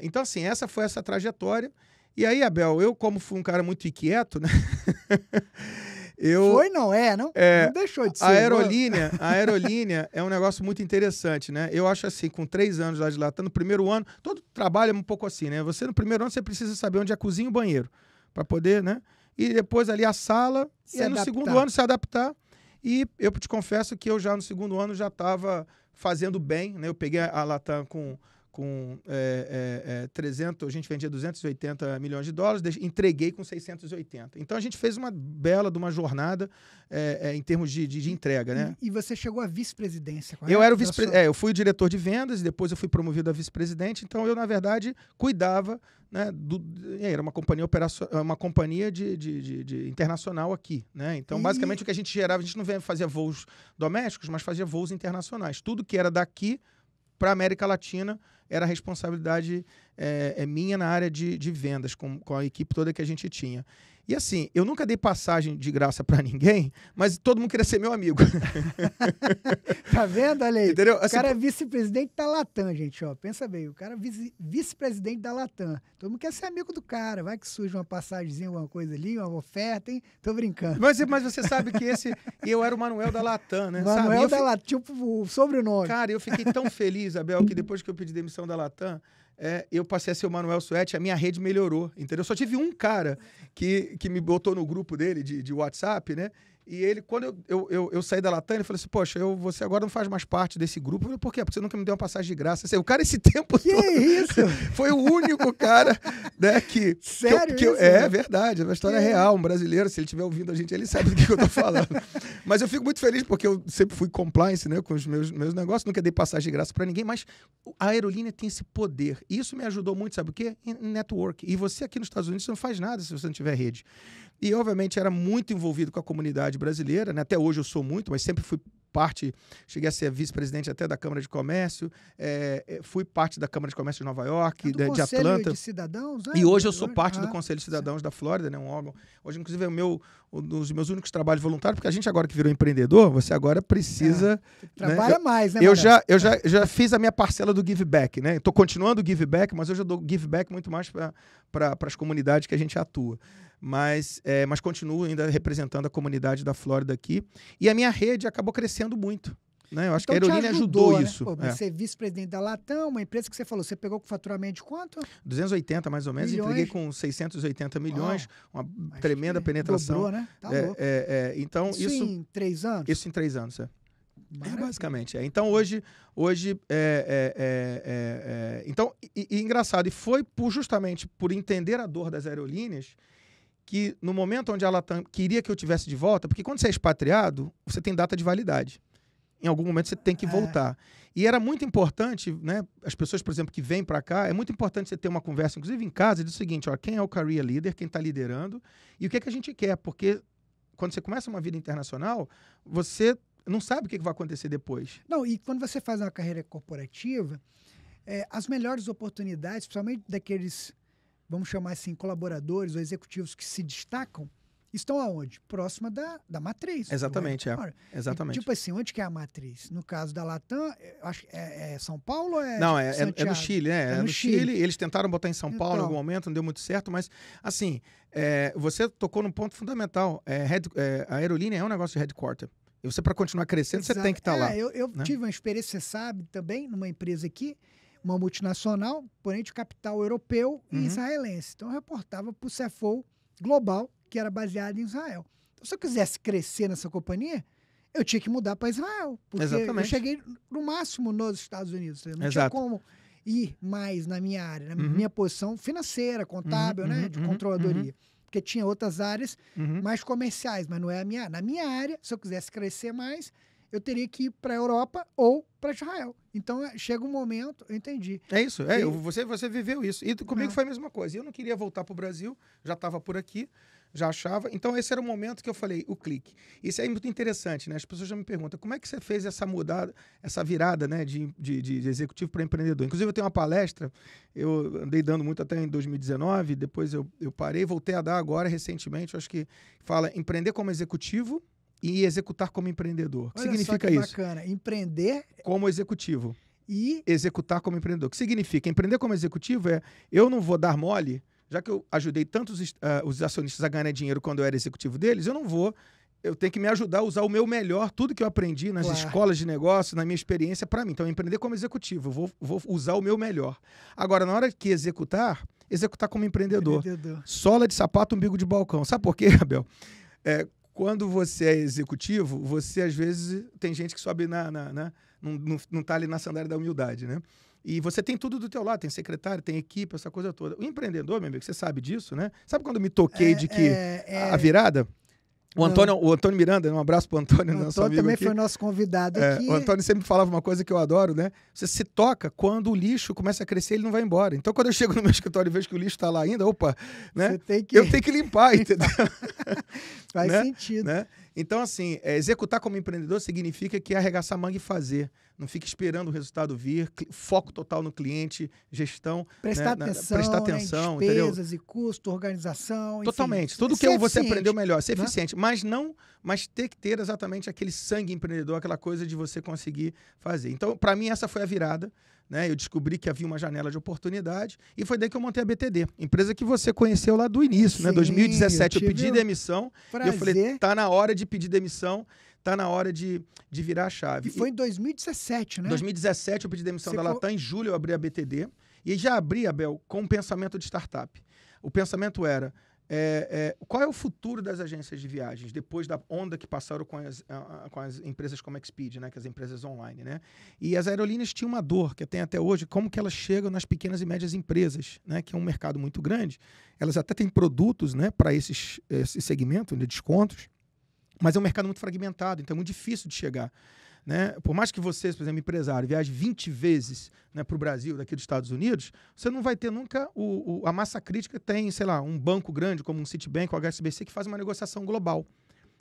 então, assim, essa foi essa trajetória. E aí, Abel, eu como fui um cara muito inquieto, né? Eu, Foi, não é, não? É, não deixou de ser. A aerolínea, a aerolínea é um negócio muito interessante, né? Eu acho assim, com três anos lá de lá, tá no primeiro ano, todo trabalho é um pouco assim, né? Você no primeiro ano você precisa saber onde é cozinha e banheiro, para poder, né? E depois ali a sala, se e aí, no segundo ano se adaptar. E eu te confesso que eu já no segundo ano já estava fazendo bem, né? Eu peguei a Latam com com é, é, 300, é, a gente vendia 280 milhões de dólares, entreguei com 680. Então a gente fez uma bela de uma jornada é, é em termos de, de, de entrega, né? E, e, você chegou à vice-presidência? Eu era o vice sua... É, eu fui diretor de vendas e depois eu fui promovido a vice-presidente. Então eu na verdade cuidava, né? Do, era uma companhia operacional, uma companhia de, de, de, internacional aqui, né? Então e... basicamente o que a gente gerava, a gente não fazia voos domésticos, mas fazia voos internacionais. Tudo que era daqui para a América Latina era a responsabilidade é, é minha na área de, de vendas, com, com a equipe toda que a gente tinha. E assim, eu nunca dei passagem de graça para ninguém, mas todo mundo queria ser meu amigo. tá vendo? Olha aí. Entendeu? Assim, o cara é vice-presidente da Latam, gente, ó. Pensa bem, o cara é vice-presidente da Latam. Todo mundo quer ser amigo do cara. Vai que surge uma passagemzinha, alguma coisa ali, uma oferta, hein? Tô brincando. Mas, mas você sabe que esse. eu era o Manuel da Latam, né? Manuel da fi... Latam, tipo o sobrenome. Cara, eu fiquei tão feliz, Abel, que depois que eu pedi demissão da Latam é, eu passei a ser o Manuel Suete, a minha rede melhorou, entendeu? Só tive um cara que, que me botou no grupo dele de, de WhatsApp, né? E ele, quando eu, eu, eu, eu saí da Latam, ele falou assim: Poxa, eu, você agora não faz mais parte desse grupo. Eu falei, por quê? Porque você nunca me deu uma passagem de graça. Assim, o cara, esse tempo que todo, é isso? foi o único cara né, que. Sério? Que eu, que isso, eu, é verdade, é uma história é real. Um brasileiro, se ele estiver ouvindo a gente, ele sabe do que eu tô falando. mas eu fico muito feliz porque eu sempre fui compliance né, com os meus, meus negócios, nunca dei passagem de graça para ninguém, mas a aerolínea tem esse poder. E isso me ajudou muito, sabe o quê? Em network. E você aqui nos Estados Unidos não faz nada se você não tiver rede. E, obviamente, era muito envolvido com a comunidade brasileira, né? até hoje eu sou muito, mas sempre fui parte, cheguei a ser vice-presidente até da Câmara de Comércio, é, fui parte da Câmara de Comércio de Nova York, é de, de, Atlanta. De cidadãos, é? E hoje eu sou parte ah, do Conselho de Cidadãos sim. da Flórida, né, um órgão. Hoje, inclusive, é o meu, um dos meus únicos trabalhos voluntários, porque a gente agora que virou empreendedor, você agora precisa. É. Né? Trabalha mais, né? Eu, já, eu já, já fiz a minha parcela do give back, né? Estou continuando o give back, mas hoje eu dou give back muito mais para pra, as comunidades que a gente atua mas, é, mas continuo ainda representando a comunidade da Flórida aqui. E a minha rede acabou crescendo muito. Né? Eu acho então, que a aerolínea então ajudou, ajudou né? isso. Pô, é. Você é vice-presidente da Latam, uma empresa que você falou, você pegou com faturamento de quanto? 280 mais ou menos, milhões. entreguei com 680 milhões, oh, uma tremenda penetração. Dobrou, né? Tá é, louco. É, é, então, isso, isso, em três anos? Isso em três anos, é. É, basicamente. É. Então, hoje, hoje é é, é, é, então, e, e, engraçado, e foi por, justamente por entender a dor das aerolíneas que no momento onde ela queria que eu tivesse de volta, porque quando você é expatriado, você tem data de validade. Em algum momento você tem que é. voltar. É. E era muito importante, né? As pessoas, por exemplo, que vêm para cá, é muito importante você ter uma conversa, inclusive em casa, do o seguinte: ó, quem é o career leader, quem está liderando e o que é que a gente quer, porque quando você começa uma vida internacional, você não sabe o que vai acontecer depois. Não, e quando você faz uma carreira corporativa, é, as melhores oportunidades, principalmente daqueles vamos chamar assim, colaboradores ou executivos que se destacam, estão aonde? Próxima da, da matriz. Né? Exatamente, é. Exatamente. E, tipo assim, onde que é a matriz? No caso da Latam, é, acho é, é São Paulo é Não, é, é, no Chile, né? É, é, é no, Chile. Chile. Eles tentaram botar em São então, Paulo em então. algum momento, não deu muito certo, mas assim, você tocou num ponto fundamental. Head, a aerolínea é um negócio de headquarter. E você, para continuar crescendo, Exato. você tem que estar tá lá. Eu, eu né? tive uma experiência, você sabe, também, numa empresa aqui, uma multinacional, porém de capital europeu e uhum. israelense. Então eu reportava para o CFO global, que era baseado em Israel. Então, se eu quisesse crescer nessa companhia, eu tinha que mudar para Israel. Porque Exatamente. eu cheguei no máximo nos Estados Unidos. Eu não Exato. tinha como ir mais na minha área, na uhum. minha posição financeira, contábil, uhum, né? Uhum, de uhum, controladoria uhum. porque tinha outras áreas uhum. mais comerciais, mas não é a minha. Na minha área, se eu quisesse crescer mais, eu teria que ir para a Europa ou para Israel. Então é, chega um momento, eu entendi. É isso, é, e... você, você viveu isso. E comigo é. foi a mesma coisa. Eu não queria voltar para o Brasil, já estava por aqui, já achava. Então esse era o momento que eu falei, o clique. Isso é muito interessante, né? As pessoas já me perguntam, como é que você fez essa mudada, essa virada né, de, de, de executivo para empreendedor? Inclusive eu tenho uma palestra, eu andei dando muito até em 2019, depois eu, eu parei, voltei a dar agora recentemente, acho que fala empreender como executivo, e executar como empreendedor. O que significa isso? que isso? Bacana. Empreender como executivo e executar como empreendedor. O que significa? Empreender como executivo é eu não vou dar mole, já que eu ajudei tantos uh, os acionistas a ganhar dinheiro quando eu era executivo deles, eu não vou eu tenho que me ajudar a usar o meu melhor, tudo que eu aprendi nas claro. escolas de negócio, na minha experiência, para mim. Então, empreender como executivo, vou, vou usar o meu melhor. Agora, na hora que executar, executar como empreendedor. empreendedor. Sola de sapato, umbigo de balcão. Sabe por quê, Abel? É, quando você é executivo, você às vezes tem gente que sobe na. na, na não, está tá ali na sandália da humildade, né? E você tem tudo do teu lado, tem secretário, tem equipe, essa coisa toda. O empreendedor, meu amigo, você sabe disso, né? Sabe quando eu me toquei é, de que é, é... a virada? O ah. Antônio, o Antônio Miranda, né? um abraço pro Antônio, o nosso Antônio também aqui. foi nosso convidado é, aqui. O Antônio sempre falava uma coisa que eu adoro, né? Você se toca quando o lixo começa a crescer, ele não vai embora. Então, quando eu chego no meu escritório e vejo que o lixo está lá ainda, opa, né? Que... Eu tenho que limpar, entendeu? Faz né? sentido. Né? Então, assim, é, executar como empreendedor significa que é arregaçar manga e fazer não fique esperando o resultado vir, foco total no cliente, gestão, né, prestar né, atenção, prestar atenção, né, despesas entendeu? e custo, organização, totalmente, enfim. tudo é que você aprendeu melhor, ser né? eficiente, mas não, mas ter que ter exatamente aquele sangue empreendedor, aquela coisa de você conseguir fazer. Então, para mim essa foi a virada. Né? Eu descobri que havia uma janela de oportunidade e foi daí que eu montei a BTD, empresa que você conheceu lá do início, né? Sim, né? 2017 eu, eu pedi demissão prazer. e eu falei, tá na hora de pedir demissão tá na hora de, de virar a chave. E foi em 2017, né? 2017 eu pedi demissão Você da Latam, em julho eu abri a BTD. E já abri, Abel, com um pensamento de startup. O pensamento era, é, é, qual é o futuro das agências de viagens depois da onda que passaram com as, com as empresas como Expedia, né, que as empresas online, né? E as aerolíneas tinham uma dor que tem até hoje, como que elas chegam nas pequenas e médias empresas, né, que é um mercado muito grande. Elas até têm produtos, né, para esses esse segmento de descontos, mas é um mercado muito fragmentado, então é muito difícil de chegar. Né? Por mais que vocês, por exemplo, empresário, viaje 20 vezes né, para o Brasil, daqui dos Estados Unidos, você não vai ter nunca o, o, a massa crítica tem, sei lá, um banco grande como um Citibank ou HSBC que faz uma negociação global.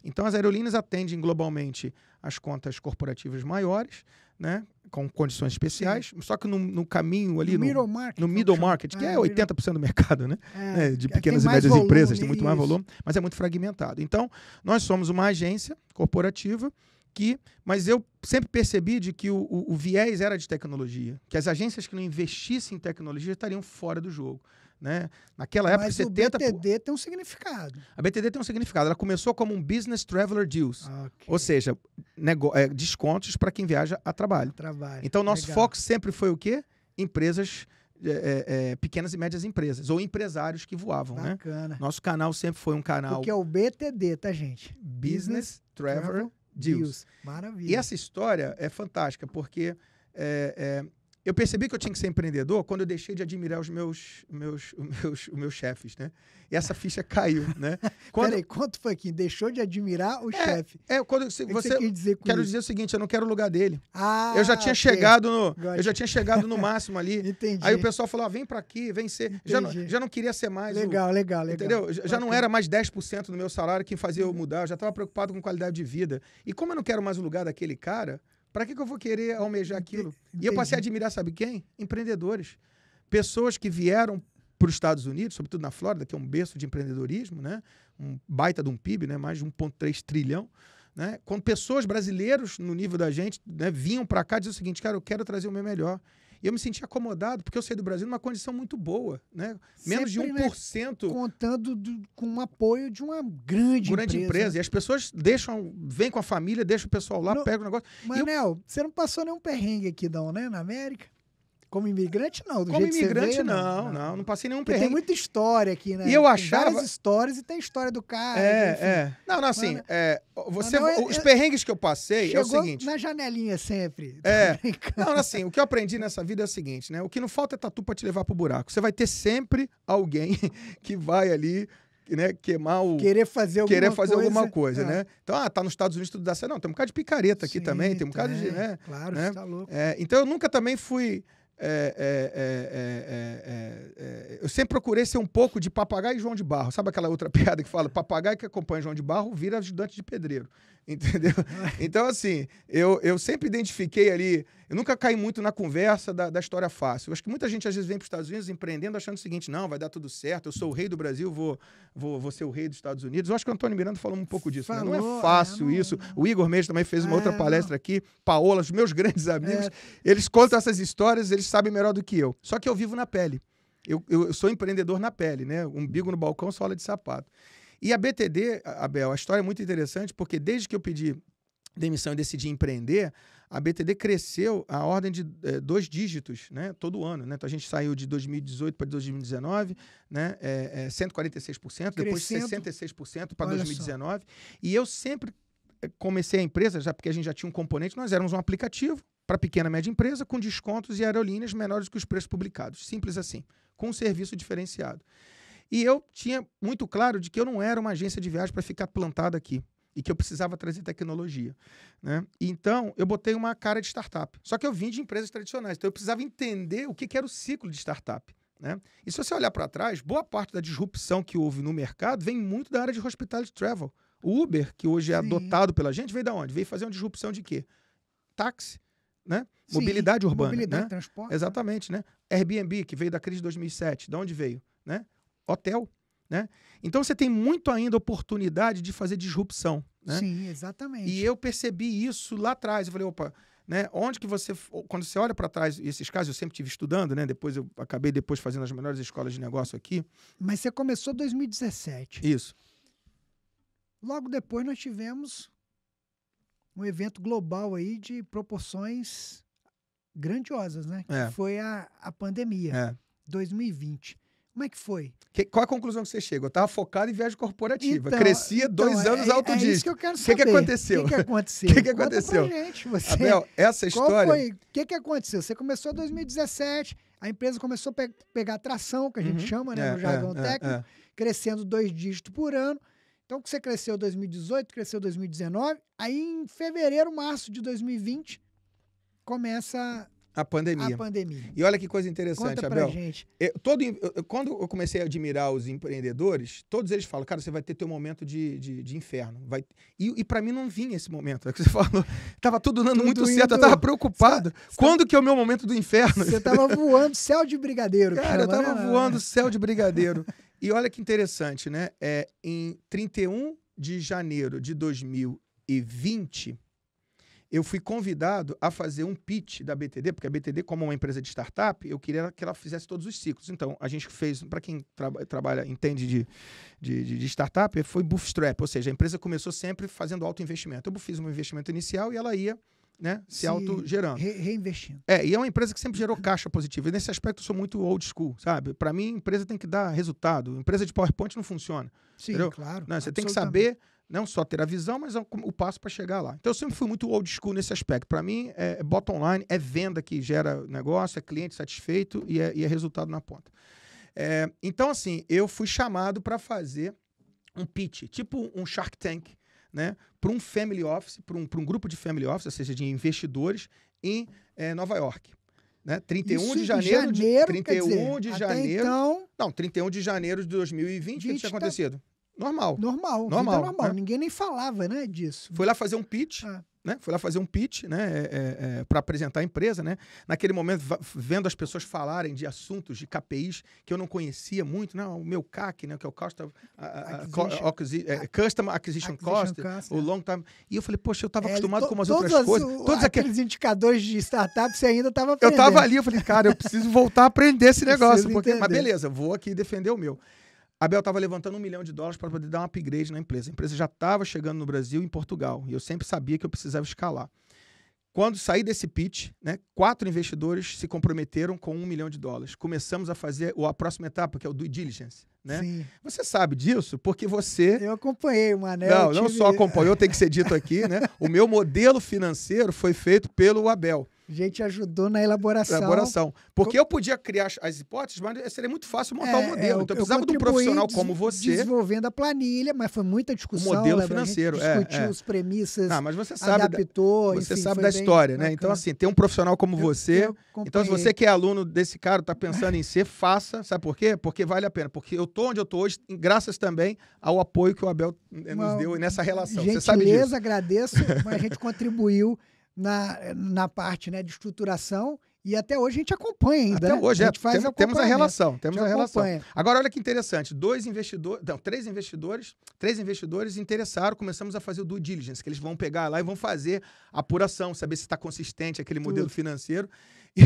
Então, as aerolíneas atendem globalmente as contas corporativas maiores, né, com condições especiais, Sim. só que no, no, caminho ali. No, no middle market. No middle market, que é, é 80% do mercado, né? É, é de é, pequenas e médias volume, empresas, tem muito isso. mais volume, mas é muito fragmentado. Então, nós somos uma agência corporativa que. Mas eu sempre percebi de que o, o, o viés era de tecnologia, que as agências que não investissem em tecnologia estariam fora do jogo. Né? Naquela época, Mas 70... Mas o BTD tem um significado. A BTD tem um significado. Ela começou como um Business Traveler Deals. Okay. Ou seja, nego... é, descontos para quem viaja a trabalho. A trabalho. Então, nosso Legal. foco sempre foi o quê? Empresas... É, é, é pequenas e médias empresas ou empresários que voavam, né? Bacana. né? Nosso canal sempre foi um canal. O que é o BTD, tá, gente? Business, Business Travel, Deals. Deals. Maravilha. E essa história é fantástica porque é, é eu percebi que eu tinha que ser empreendedor quando eu deixei de admirar os meus, meus, os meus, os meus chefes, né? E essa ficha caiu, né? Quando... Peraí, quanto foi que deixou de admirar o é, chefe? É, quando se, que você, você dizer quero isso? dizer o seguinte, eu não quero o lugar dele. Ah, eu já tinha okay. chegado no, Gosto. eu já tinha chegado no máximo ali. Entendi. Aí o pessoal falou: ah, "Vem para aqui, vem ser". Já não, já não queria ser mais Legal, o, legal, legal. Entendeu? Já não era mais 10% do meu salário que fazia eu uhum. mudar, eu já estava preocupado com qualidade de vida. E como eu não quero mais o lugar daquele cara, para que, que eu vou querer almejar aquilo? Entendi. E eu passei a admirar, sabe quem? Empreendedores. Pessoas que vieram para os Estados Unidos, sobretudo na Flórida, que é um berço de empreendedorismo, né? um baita de um PIB, né? mais de 1,3 trilhão. Né? Quando pessoas brasileiros no nível da gente né, vinham para cá diziam o seguinte, cara, eu quero trazer o meu melhor. E eu me senti acomodado, porque eu saí do Brasil numa condição muito boa, né? Menos Sempre, de né, 1%. contando do, com o apoio de uma grande, grande empresa. empresa. E as pessoas deixam, vêm com a família, deixam o pessoal lá, não, pegam o negócio. Manel, eu... você não passou nenhum perrengue aqui, não, né? Na América? Como imigrante, não. Como imigrante, veio, não, não, né? não, não. passei nenhum perrengue. Tem muita história aqui, né? E eu achava... Tem várias histórias e tem história do cara. É, enfim. é. Não, não, assim, é, você, os perrengues que eu passei é o seguinte... na janelinha sempre. É. Não, assim, o que eu aprendi nessa vida é o seguinte, né? O que não falta é tatu pra te levar pro buraco. Você vai ter sempre alguém que vai ali... Né, queimar o. Querer fazer alguma querer fazer coisa. Alguma coisa é. né? Então, ah, tá nos Estados Unidos tudo dá certo. Não, tem um bocado de picareta aqui Sim, também, tem um bocado é, de. Né, claro, né? tá louco. É, então eu nunca também fui é é é, é, é, é, eu sempre procurei ser um pouco de papagaio e João de Barro. Sabe aquela outra piada que fala papagaio que acompanha João de Barro vira ajudante de pedreiro. Entendeu? Então, assim, eu, eu sempre identifiquei ali. Eu nunca caí muito na conversa da, da história fácil. Eu acho que muita gente às vezes vem para os Estados Unidos empreendendo achando o seguinte: não, vai dar tudo certo, eu sou o rei do Brasil, vou, vou, vou ser o rei dos Estados Unidos. Eu acho que o Antônio Miranda falou um pouco disso. Falou, né? Não é fácil é, não... isso. O Igor Mendes também fez uma é, outra palestra não... aqui. Paola, os meus grandes amigos, é. eles contam essas histórias, eles sabem melhor do que eu. Só que eu vivo na pele. Eu, eu, eu sou empreendedor na pele, né? Umbigo no balcão, sola de sapato. E a BTD, Abel, a história é muito interessante porque desde que eu pedi demissão e decidi empreender, a BTD cresceu a ordem de é, dois dígitos né, todo ano. Né? Então a gente saiu de 2018 para 2019, né, é, é 146%, Crescendo. depois 66% para 2019. Só. E eu sempre eh, comecei a empresa, já porque a gente já tinha um componente, nós éramos um aplicativo para pequena e média empresa com descontos e aerolíneas menores que os preços publicados. Simples assim, com um serviço diferenciado. E eu tinha muito claro de que eu não era uma agência de viagem para ficar plantada aqui e que eu precisava trazer tecnologia. Né? Então, eu botei uma cara de startup. Só que eu vim de empresas tradicionais, então eu precisava entender o que, que era o ciclo de startup. Né? E se você olhar para trás, boa parte da disrupção que houve no mercado vem muito da área de hospitality travel. O Uber, que hoje é Sim. adotado pela gente, veio da onde? Veio fazer uma disrupção de quê? Táxi, né? Sim, mobilidade urbana. Mobilidade, né? transporte. Exatamente, né? Airbnb, que veio da crise de 2007, de onde veio? Né? hotel. Né? Então você tem muito ainda oportunidade de fazer disrupção. Né? Sim, exatamente. E eu percebi isso lá atrás. Eu falei, opa, né? Onde que você, quando você olha para trás, esses casos eu sempre tive estudando, né? Depois eu acabei depois fazendo as melhores escolas de negócio aqui. Mas você começou em 2017. Isso. Logo depois nós tivemos um evento global aí de proporções grandiosas, né? É. Que foi a, a pandemia, é. 2020. Como é que foi? Que, qual a conclusão que você chega? Eu estava focado em viagem corporativa. Então, Crescia então, dois é, anos é, autodisco. É isso que eu quero saber. O que, que aconteceu? O que, que aconteceu? O que, que aconteceu? Conta pra gente, você. Abel, essa história... O que, que aconteceu? Você começou em 2017, a empresa começou a pe pegar tração, que a gente uhum. chama, né? É, no jargão é, é, técnico, é. crescendo dois dígitos por ano. Então, que você cresceu em 2018, cresceu em 2019. Aí, em fevereiro, março de 2020, começa a pandemia. A pandemia. E olha que coisa interessante, Conta Abel. gente. Eu, todo, eu, quando eu comecei a admirar os empreendedores, todos eles falam, cara, você vai ter teu momento de, de, de inferno. Vai... E, e para mim não vinha esse momento. É que você falou. Tava tudo dando tudo muito indo... certo, eu tava preocupado. Cê, cê quando tá... que é o meu momento do inferno? Você tava voando céu de brigadeiro. Cara, eu tava é voando né? céu de brigadeiro. e olha que interessante, né? É, em 31 de janeiro de 2020, eu fui convidado a fazer um pitch da BTD, porque a BTD, como é uma empresa de startup, eu queria que ela fizesse todos os ciclos. Então, a gente fez, para quem tra trabalha, entende de, de, de, startup, foi bootstrap, ou seja, a empresa começou sempre fazendo alto investimento. Eu fiz um investimento inicial e ela ia né, se, se autogerando. Re reinvestindo. É, e é uma empresa que sempre gerou caixa positiva. E nesse aspecto eu sou muito old school, sabe? Para mim, empresa tem que dar resultado. Empresa de PowerPoint não funciona. Sim, entendeu? claro. Não, você tem que saber não só ter a visão, mas o passo para chegar lá. Então eu sempre fui muito old school nesse aspecto. Para mim, é, é bottom line, é venda que gera negócio, é cliente satisfeito e é, e é resultado na ponta. É, então, assim, eu fui chamado para fazer um pitch, tipo um Shark Tank, né? Para um family office, para um, um grupo de family office, ou seja, de investidores, em é, Nova York. Né? 31 Isso de janeiro, janeiro de 31 dizer, de janeiro. Então... Não, 31 de janeiro de 2020, o que tinha tá acontecido? Tá... Normal. Normal. Normal. normal. Né? Ninguém nem falava, né, disso. Foi lá fazer um pitch. Ah. Né? Foi lá fazer um pitch né? É, é, é para apresentar a empresa. Né? Naquele momento, vendo as pessoas falarem de assuntos, de KPIs que eu não conhecia muito, né? o meu CAC, né? que é o Costa, a, a, Acquisition, é, a, Custom Acquisition, Acquisition Cost, Cost, o Long Time. E eu falei, poxa, eu estava é, acostumado com umas outras as, coisas. todos aqueles aqu... indicadores de startup você ainda estava aprendendo. Eu estava ali, eu falei, cara, eu preciso voltar a aprender esse negócio. Porque... Mas beleza, vou aqui defender o meu. Abel estava levantando um milhão de dólares para poder dar um upgrade na empresa. A empresa já estava chegando no Brasil e em Portugal. E eu sempre sabia que eu precisava escalar. Quando saí desse pitch, né, quatro investidores se comprometeram com um milhão de dólares. Começamos a fazer a próxima etapa, que é o due diligence. Né? Sim. Você sabe disso porque você. Eu acompanhei Mané. Manel. Não, tive... não só acompanhou, tem que ser dito aqui, né? O meu modelo financeiro foi feito pelo Abel. A gente ajudou na elaboração. Elaboração. Porque eu podia criar as hipóteses, mas seria muito fácil montar o é, um modelo. É, então eu precisava de um profissional como você. Desenvolvendo a planilha, mas foi muita discussão. O modelo lembra? financeiro. A gente é, discutiu é, as premissas. Não, mas você sabe. Adaptou. Você enfim, sabe da história, bacana. né? Então, assim, tem um profissional como eu, você. Eu então, se você que é aluno desse cara, está pensando em ser, faça. Sabe por quê? Porque vale a pena. Porque eu tô onde eu tô hoje, graças também ao apoio que o Abel eh, nos Uma deu nessa relação. Gentileza, você sabe disso. agradeço, mas a gente contribuiu na, na parte né, de estruturação e até hoje a gente acompanha ainda. Até né? hoje, a é, gente é, faz tem, temos a relação, temos a, a relação. Agora olha que interessante, dois investidores, não, três investidores, três investidores interessaram, começamos a fazer o due diligence, que eles vão pegar lá e vão fazer a apuração, saber se está consistente aquele Tudo. modelo financeiro. E,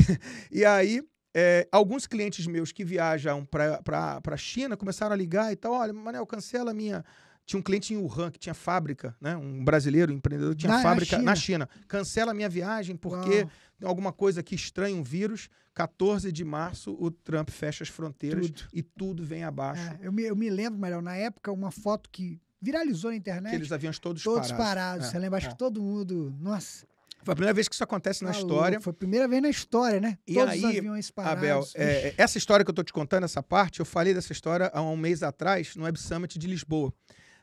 e aí é, alguns clientes meus que viajam para a China começaram a ligar e tal, olha, Manel, cancela minha tinha um cliente em Wuhan que tinha fábrica, né? Um brasileiro, um empreendedor, que tinha na, fábrica na China. na China. Cancela minha viagem porque Uau. tem alguma coisa que estranha, um vírus. 14 de março, o Trump fecha as fronteiras tudo. e tudo vem abaixo. É, eu, me, eu me lembro, Mariel, na época, uma foto que viralizou na internet. Aqueles aviões todos, todos parados. parados. É, Você lembra? Acho é. que todo mundo. Nossa. Foi a primeira vez que isso acontece na tá história. Foi a primeira vez na história, né? E Todos aí, os aviões parados. Abel, é, é, essa história que eu estou te contando, essa parte, eu falei dessa história há um mês atrás no Web Summit de Lisboa.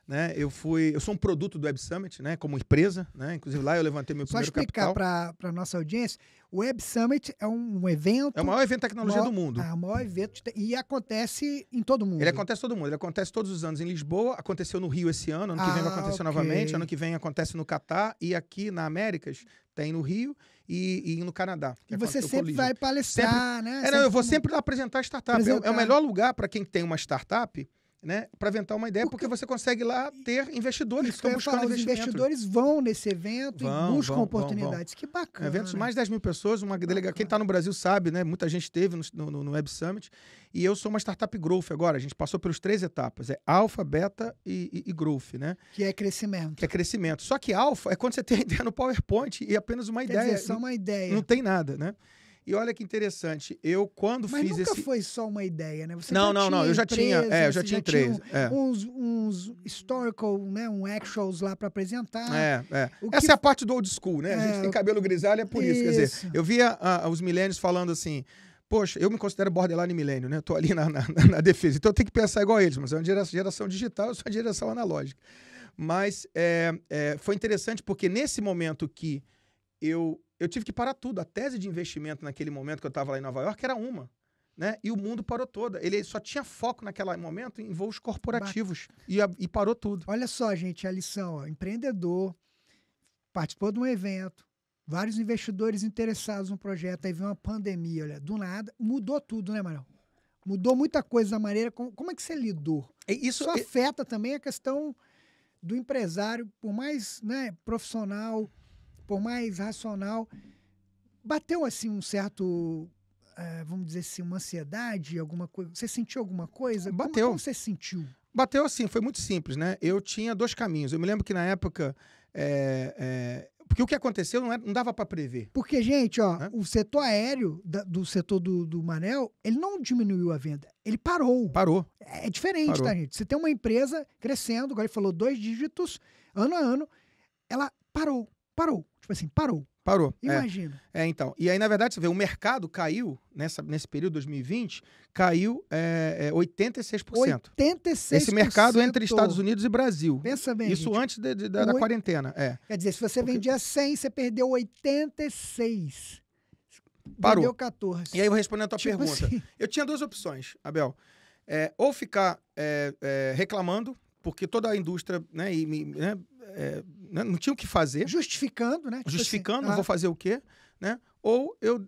Né? Eu fui, eu sou um produto do Web Summit, né? Como empresa, né? Inclusive lá eu levantei meu Só primeiro capital. Só explicar para nossa audiência, o Web Summit é um evento. É o maior evento de tecnologia maior, do mundo. É o maior evento e acontece em todo mundo. Ele acontece todo mundo. Ele acontece todos os anos em Lisboa, aconteceu no Rio esse ano, ano ah, que vem vai ah, acontecer okay. novamente, ano que vem acontece no Catar e aqui na Américas tem no Rio e, e, no Canadá. E você sempre vai palestrar, sempre... né? É, não, eu vou sempre apresentar startup. Apresentar. É, o é melhor lugar para quem tem uma startup né, para aventar uma ideia, porque, você consegue lá ter investidores que estão buscando falar, Os investidores vão nesse evento vão, e buscam vão, oportunidades. Vão, que bacana. Eventos, mais de 10 mil pessoas, uma delega... quem está no Brasil sabe, né? Muita gente teve no, no, no, Web Summit. E eu sou uma startup growth agora. A gente passou pelos três etapas: é alfa, beta e, e, e, growth, né? Que é crescimento. Que é crescimento. Só que alfa é quando você tem a ideia no PowerPoint e apenas uma Quer ideia. Dizer, só uma ideia. não tem nada, né? E olha que interessante, eu quando Mas fiz nunca esse. foi só uma ideia, né? Você não, não, não. Eu já tinha, é, eu já tinha três. um, é. uns, uns historical, né? Um actuals lá para apresentar. É, é. Que... Essa é a parte do old school, né? É, a gente é, tem cabelo grisalho, é por isso. isso. Quer dizer, eu via uh, os milênios falando assim. Poxa, eu me considero borderline milênio, né? Eu tô ali na, na, na, defesa. Então eu tenho que pensar igual eles, mas é uma geração, geração digital, eu sou é uma geração analógica. Mas é, é, foi interessante porque nesse momento que eu eu tive que parar tudo. A tese de investimento naquele momento que eu estava lá em Nova York era uma. Né? E o mundo parou toda. Ele só tinha foco naquele momento em voos corporativos. E, a, e, parou tudo. Olha só, gente, a lição. Ó. Empreendedor, participou de um evento, vários investidores interessados no projeto, aí veio uma pandemia, olha, do nada, mudou tudo, né, Marão? Mudou muita coisa da maneira como, como é que você lidou. Isso, Isso é afeta também a questão do empresário, por mais né, profissional por mais racional, bateu assim um certo Uh, vamos dizer assim, uma ansiedade, alguma coisa? Você sentiu alguma coisa? Bateu. Como, você sentiu? Bateu assim, foi muito simples, né? Eu tinha dois caminhos. Eu me lembro que na época. É, é, porque o que aconteceu não, era, é, não dava para prever. Porque, gente, ó, é? o setor aéreo da, do setor do, do Manel, ele não diminuiu a venda, ele parou. Parou. É, diferente, tá, parou. tá, gente? Você tem uma empresa crescendo, agora ele falou dois dígitos, ano a ano, ela parou parou. Tipo assim, parou. Parou. Imagina. É. é, então. E aí, na verdade, você vê, o mercado caiu, nessa, nesse período 2020, caiu é, é, 86%. 86%. Esse mercado entre Estados Unidos e Brasil. Pensa bem. Isso gente. antes de, de, da, da quarentena. É. Quer dizer, se você Porque... vendia 100, você perdeu 86. Parou. 14. E aí, eu respondendo a tua tipo pergunta. Assim. Eu tinha duas opções, Abel. É, ou ficar é, é, reclamando, porque toda a indústria né, e, né, é, né, não tinha o que fazer. Justificando, né? Tipo assim, Justificando, ah. vou fazer o quê? Né? Ou eu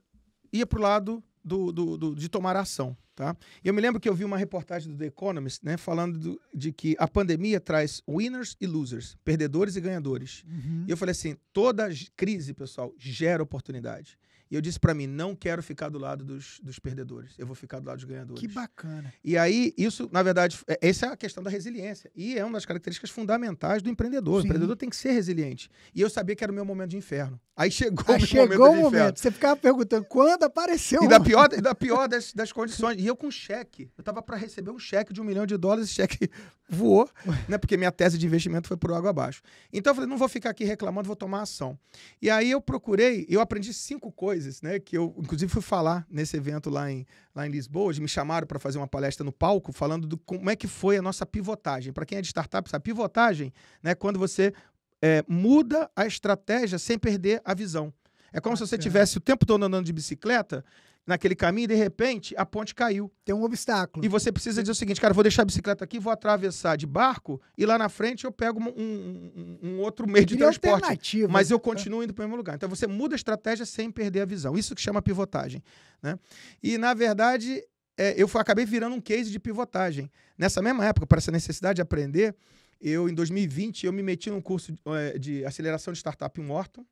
ia para o lado do, do, do, de tomar ação. Tá? Eu me lembro que eu vi uma reportagem do The Economist né, falando do, de que a pandemia traz winners e losers, perdedores e ganhadores. Uhum. E eu falei assim: toda crise, pessoal, gera oportunidade. E eu disse para mim, não quero ficar do lado dos, dos perdedores, eu vou ficar do lado dos ganhadores. Que bacana. E aí, isso, na verdade, é, essa é a questão da resiliência. E é uma das características fundamentais do empreendedor. Sim. O empreendedor tem que ser resiliente. E eu sabia que era o meu momento de inferno. Aí chegou aí o meu chegou momento o momento. Inferno. Você ficava perguntando quando apareceu. E da pior, e da pior das, das condições. E eu com cheque. Eu tava para receber um cheque de um milhão de dólares, esse cheque voou, né? Porque minha tese de investimento foi por água abaixo. Então eu falei, não vou ficar aqui reclamando, vou tomar ação. E aí eu procurei, eu aprendi cinco coisas coisas, né? Que eu, inclusive, fui falar nesse evento lá em, lá em Lisboa. me chamaram para fazer uma palestra no palco, falando do como é que foi a nossa pivotagem. Para quem é de startup, sabe? Pivotagem né, é quando você é, muda a estratégia sem perder a visão. É como ah, se você é. tivesse o tempo todo andando de bicicleta naquele caminho e de repente a ponte caiu. Tem um obstáculo. E você precisa dizer o seguinte, cara, vou deixar a bicicleta aqui, vou atravessar de barco e lá na frente eu pego um, um, um outro meio de transporte. Mas eu é. continuo indo para o mesmo lugar. Então você muda a estratégia sem perder a visão. Isso que chama pivotagem. Né? E na verdade é, eu acabei virando um case de pivotagem. Nessa mesma época, para essa necessidade de aprender, eu, em 2020, eu me meti num curso é, de aceleração de startup em Morton.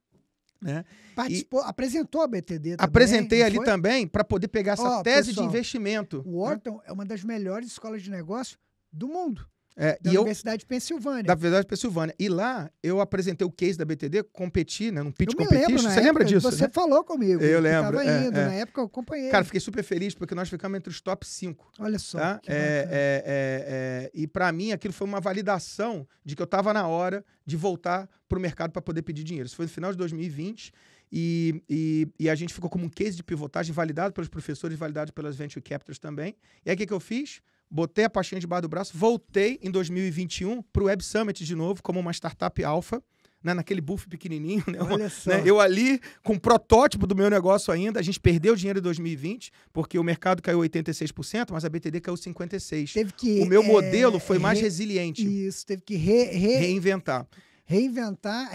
Né? Participou, e apresentou a BTD também. Apresentei ali foi? também para poder pegar essa oh, tese pessoal, de investimento. O Wharton né? é uma das melhores escolas de negócio do mundo. É, da Universidade eu, de Pensilvânia. Da Universidade de Pensilvânia. E lá eu apresentei o case da BTD, competi, né? Num pitch competition. Você época, lembra disso? Você né? falou comigo. Eu, lembro. Eu é, indo, é. na época eu acompanhei. Cara, fiquei super feliz porque nós ficamos entre os top 5. Olha só. Tá? É, é, é, é, e para mim aquilo foi uma validação de que eu estava na hora de voltar para o mercado para poder pedir dinheiro. Isso foi no final de 2020. E, e, e, a gente ficou como um case de pivotagem validado pelos professores, validado pelas venture captors também. E aí o que, que eu fiz? botei a pastinha debaixo do braço, voltei em 2021 para o Web Summit de novo, como uma startup alfa, né, naquele buff pequenininho. Né, só, né, eu ali, com o protótipo do meu negócio ainda, a gente perdeu dinheiro em 2020, porque o mercado caiu 86%, mas a BTD caiu 56%. Teve que, o meu é, modelo foi re, mais resiliente. Isso, teve que re, re, reinventar. Reinventar,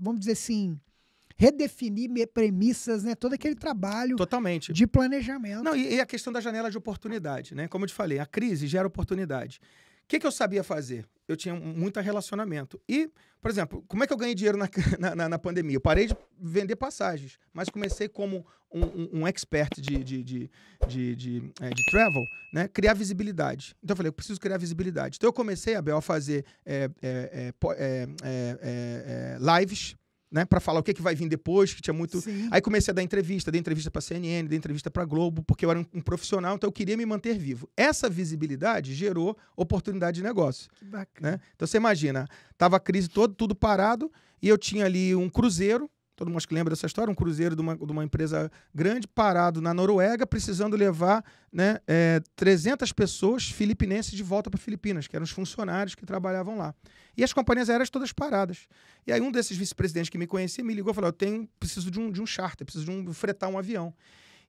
vamos dizer assim, redefinir premissas, né? Todo aquele trabalho Totalmente. de planejamento. Não, e, e, a questão da janela de oportunidade, né? Como eu te falei, a crise gera oportunidade. O que, que eu sabia fazer? Eu tinha muito relacionamento. E, por exemplo, como é que eu ganhei dinheiro na, na, na pandemia? Eu parei de vender passagens, mas comecei como um, um, um expert de, de, de, de, de, é, de, travel, né? criar visibilidade. Então eu falei, eu preciso criar visibilidade. Então eu comecei, Abel, a fazer é, é, é, é, é lives né, para falar o que, que vai vir depois, que tinha muito. Sim. Aí comecei a dar entrevista, dei entrevista para CNN, dei entrevista para Globo, porque eu era um, um, profissional, então eu queria me manter vivo. Essa visibilidade gerou oportunidade de negócio. Que bacana. Né? Então você imagina, tava a crise toda, tudo parado, e eu tinha ali um cruzeiro todo mundo acho que lembra dessa história, um cruzeiro de uma, de uma empresa grande parado na Noruega, precisando levar né, é, 300 pessoas filipinenses de volta para Filipinas, que eram os funcionários que trabalhavam lá. E as companhias aéreas todas paradas. E aí um desses vice presidentes que me conhecia me ligou e falou, eu tenho, preciso de um, de um charter, preciso de um, fretar um avião.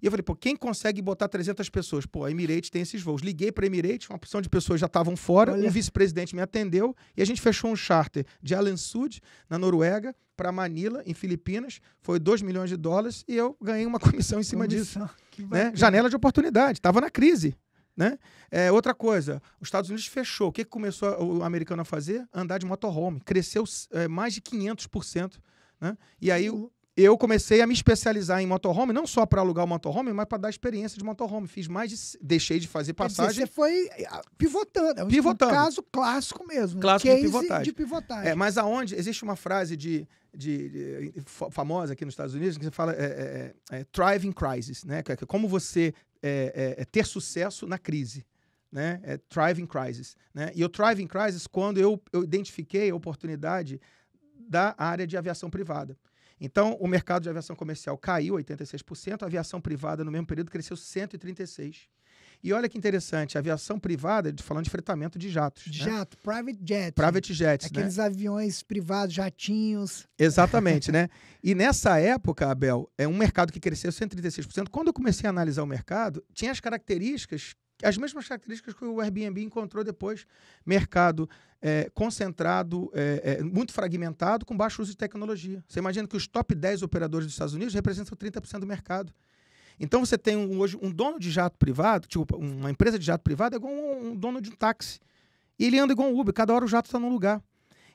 E eu falei, pô, quem consegue botar 300 pessoas? Pô, a Emirates tem esses voos. Liguei para a Emirates, uma opção de pessoas já estavam fora, Olha. um vice-presidente me atendeu e a gente fechou um charter de Allen Sud, na Noruega, para Manila, em Filipinas, foi 2 milhões de dólares e eu ganhei uma comissão em cima comissão, disso. Né? Janela de oportunidade, estava na crise. Né? É, outra coisa, os Estados Unidos fechou. O que, que começou o americano a fazer? Andar de motorhome. Cresceu é, mais de 500%. Né? E aí o, eu comecei a me especializar em motorhome, não só para alugar o motorhome, mas para dar experiência de motorhome. Fiz mais de, deixei de fazer passagem. Dizer, você foi ah, pivotando, é um pivotando. caso clássico mesmo, clássico de pivotagem. De pivotagem. É, mas aonde existe uma frase de, de, de, famosa aqui nos Estados Unidos que você fala é, é, é, é thriving crisis, né? É, é como você é, ter sucesso na crise. Né? É thriving crisis. Né? E o thriving crisis, quando eu, eu identifiquei a oportunidade da área de aviação privada. Então, o mercado de aviação comercial caiu 86%, a aviação privada no mesmo período cresceu 136%. E olha que interessante, a aviação privada, falando de fretamento de jatos. Né? Jato, né? private jet. Private né? Aqueles né? aviões privados, jatinhos. Exatamente, né? E nessa época, Abel, é um mercado que cresceu 136%. Quando eu comecei a analisar o mercado, tinha as características as mesmas características que o Airbnb encontrou depois. Mercado é, concentrado, é, é, muito fragmentado, com baixo uso de tecnologia. Você imagina que os top 10 operadores dos Estados Unidos representam 30% do mercado. Então você tem um, hoje um dono de jato privado, tipo, uma empresa de jato privado é igual um, um dono de um táxi. E ele anda igual um Uber, cada hora o jato está num lugar.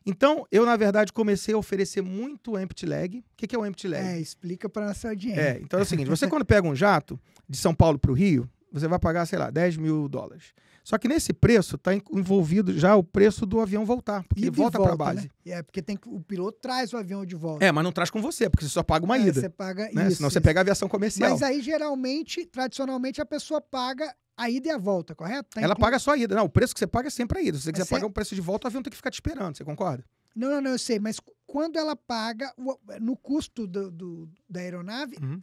Então, eu, na verdade, comecei a oferecer muito empty leg. O que, é o empty leg? É, explica para nossa audiência. É, então é o seguinte: você, quando pega um jato de São Paulo para o Rio, você vai pagar, sei lá, 10 mil dólares. Só que nesse preço está envolvido já o preço do avião voltar, porque volta, volta para né? a base. Né? É, porque tem que, o piloto traz o avião de volta. É, mas não traz com você, porque você só paga uma é, ida. Você paga né? isso, Senão isso. você pega a aviação comercial. Mas aí, geralmente, tradicionalmente, a pessoa paga a ida e a volta, correto? Tá ela paga só a ida. Não, o preço que você paga é sempre a ida. Se você quiser pagar o um preço de volta, o avião tem que ficar te esperando, você concorda? Não, não, não, eu sei, mas quando ela paga no custo do, do da aeronave. Uhum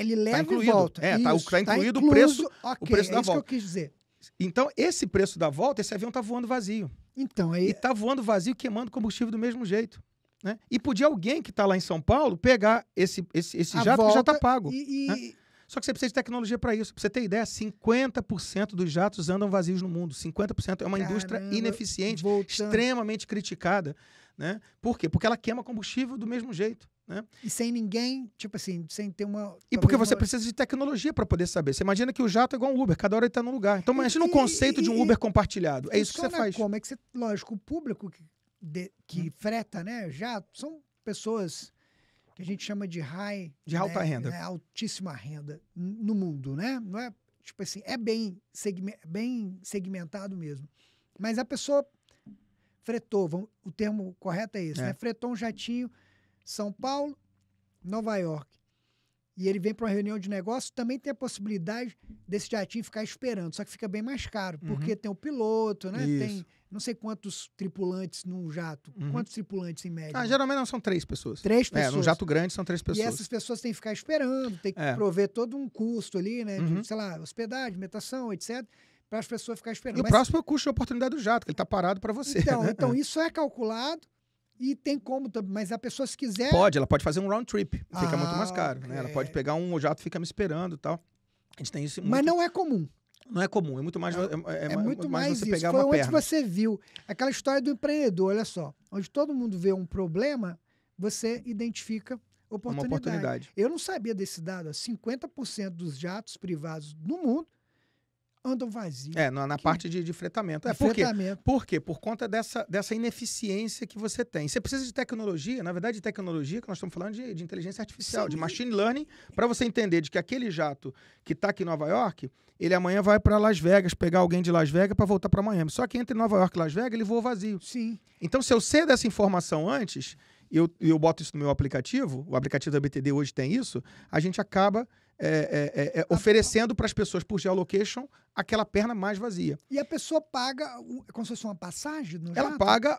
ele tá leva tá e volta. É, está incluído tá o tá tá preço, okay, o preço da volta. É isso que eu quis dizer. Então, esse preço da volta, esse avião está voando vazio. Então, aí... E está voando vazio, queimando combustível do mesmo jeito. Né? E podia alguém que está lá em São Paulo pegar esse, esse, esse jato que já está pago. E, e... Né? Só que você precisa de tecnologia para isso. Para você ter ideia, 50% dos jatos andam vazios no mundo. 50% é uma Caramba, indústria ineficiente, voltando. extremamente criticada. Né? Por quê? Porque ela queima combustível do mesmo jeito. Né? E sem ninguém, tipo assim, sem ter uma. E porque você uma... precisa de tecnologia para poder saber. Você imagina que o jato é igual um Uber, cada hora ele está num lugar. Então, imagina o um conceito e, de um Uber e, compartilhado. É isso que você faz. Como é que você. Lógico, o público que, de, que hum. freta, né? Jato, são pessoas que a gente chama de high. De alta né, renda. Né, altíssima renda no mundo, né? Não é. Tipo assim, é bem, segme, bem segmentado mesmo. Mas a pessoa fretou, o termo correto é esse, é. né? Fretou um jatinho são Paulo, Nova York. E ele vem para uma reunião de negócio. também tem a possibilidade desse jatinho ficar esperando, só que fica bem mais caro, uhum. porque uhum. tem o piloto, né? Isso. Tem não sei quantos tripulantes num jato, uhum. quantos tripulantes em média. Ah, geralmente não são três pessoas. Três pessoas. É, num jato grande são três pessoas. E essas pessoas têm que ficar esperando, tem que é. prover todo um custo ali, né? Uhum. De, sei lá, hospedagem, alimentação, etc para as pessoas ficarem esperando. E o Mas... próximo é o custo de oportunidade do jato, que ele está parado para você. Então, né? então, isso é calculado e tem como, mas a pessoa se quiser. Pode, ela pode fazer um round trip, fica ah, muito mais ah, caro. Né? Ela pode pegar um jato, fica me esperando e tal. A gente tem isso muito... Mas não é comum. Não é comum, é muito mais. É, é, é, é, é muito mais, mais você isso. pegar Foi uma onde perna. você viu. Aquela história do empreendedor, olha só. Onde todo mundo vê um problema, você identifica oportunidade. Uma oportunidade. Eu não sabia desse dado. 50% dos jatos privados no mundo andam vazios. É, na, na que... parte de, de fretamento. É, por, fretamento. Quê? por quê? Por conta dessa, dessa ineficiência que você tem. Você precisa de tecnologia, na verdade, de tecnologia, que nós estamos falando de, de inteligência artificial, Sim. de machine learning, para você entender de que aquele jato que está aqui em Nova York, ele amanhã vai para Las Vegas, pegar alguém de Las Vegas para voltar para Miami. Só que entre Nova York e Las Vegas, ele voa vazio. Sim. Então, se eu sei dessa informação antes, e eu, eu boto isso no meu aplicativo, o aplicativo da BTD hoje tem isso, a gente acaba é, é, é, é, oferecendo para as pessoas por geolocation aquela perna mais vazia. E a pessoa paga é como se fosse uma passagem? No Ela jato? paga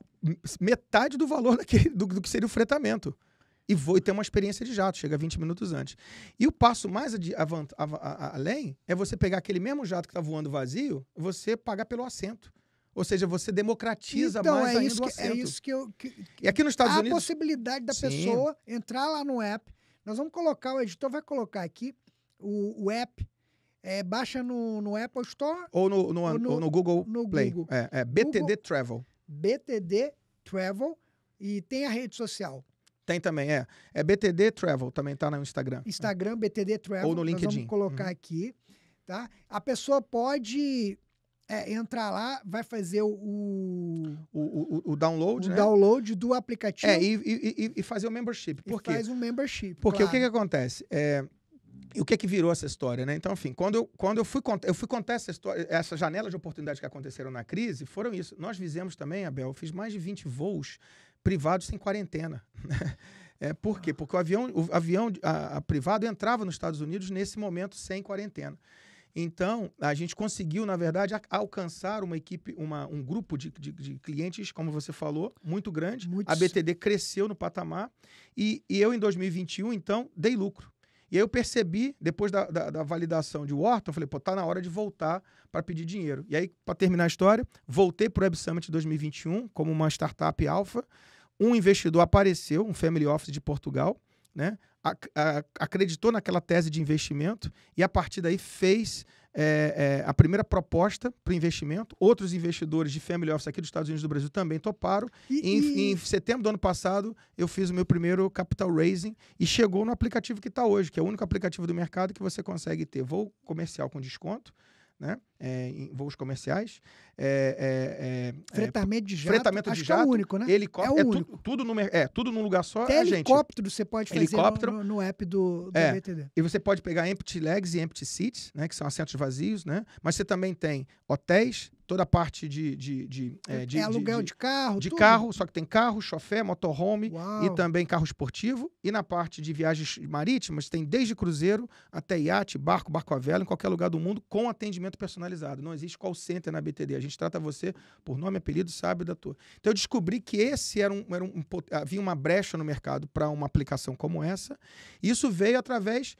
metade do valor daquele, do, do, que seria o fretamento. E vou ter uma experiência de jato, chega 20 minutos antes. E o passo mais adi, avant, av, a, além é você pegar aquele mesmo jato que está voando vazio, você pagar pelo assento. Ou seja, você democratiza então, mais é ainda isso o assento. Que, é isso que eu... Que, e aqui nos Estados há Unidos... a possibilidade da Sim. pessoa entrar lá no app, nós vamos colocar, o editor vai colocar aqui o, o app. É, baixa no, no Apple Store. Ou no, no, ou no, ou no Google no Play. Google. É, é BTD Google, Travel. BTD Travel. E tem a rede social. Tem também, é. É BTD Travel, também tá no Instagram. Instagram, BTD Travel. Ou no LinkedIn. Nós vamos colocar uhum. aqui, tá? A pessoa pode é, entrar lá, vai fazer o... O, o, o download, o né? download do aplicativo. É, e, e, e fazer o membership. Por e quê? faz um membership, Porque claro. o que que acontece? É e o que é que virou essa história, né? Então, enfim, quando eu, quando eu, fui, eu fui contar essa história, essa janela de oportunidade que aconteceram na crise, foram isso. Nós fizemos também, Abel, eu fiz mais de 20 voos privados sem quarentena. Né? é, por quê? Porque o avião, o avião a, a privado entrava nos Estados Unidos nesse momento sem quarentena. Então, a gente conseguiu, na verdade, alcançar uma equipe, uma, um grupo de, de, de clientes, como você falou, muito grande. A BTD cresceu no patamar. E, e eu, em 2021, então, dei lucro. E aí eu percebi, depois da, da, da validação de Wharton, falei, pô, tá na hora de voltar para pedir dinheiro. E aí, para terminar a história, voltei para o Web Summit 2021 como uma startup alfa. Um investidor apareceu, um family office de Portugal, né? acreditou naquela tese de investimento e a partir daí fez é, é, a primeira proposta para investimento. Outros investidores de family office aqui dos Estados Unidos do Brasil também toparam. E, e... Em, em, setembro do ano passado, eu fiz o meu primeiro capital raising e chegou no aplicativo que está hoje, que é o único aplicativo do mercado que você consegue ter voo comercial com desconto, né? é, em voos comerciais. É é, é, é, fretamento de jato. Fretamento de jato. é o único, né? Helicóptero. É, é, tudo, tudo é tudo num lugar só. Até helicóptero gente, você pode fazer helicóptero, no, no, no app do, do é, E você pode pegar empty legs e empty seats, né? Que são assentos vazios, né? Mas você também tem hotéis, toda a parte de. de, de, é, de é aluguel de, de, de carro. De tudo. carro, só que tem carro, chofé, motorhome Uau. e também carro esportivo. E na parte de viagens marítimas, tem desde cruzeiro até iate, barco, barco a vela, em qualquer lugar do mundo, com atendimento personalizado personalizado. Não existe call center na BTD. A gente trata você por nome, apelido, sabe da tua. Então eu descobri que esse era um, era um, havia uma brecha no mercado para uma aplicação como essa. Isso veio através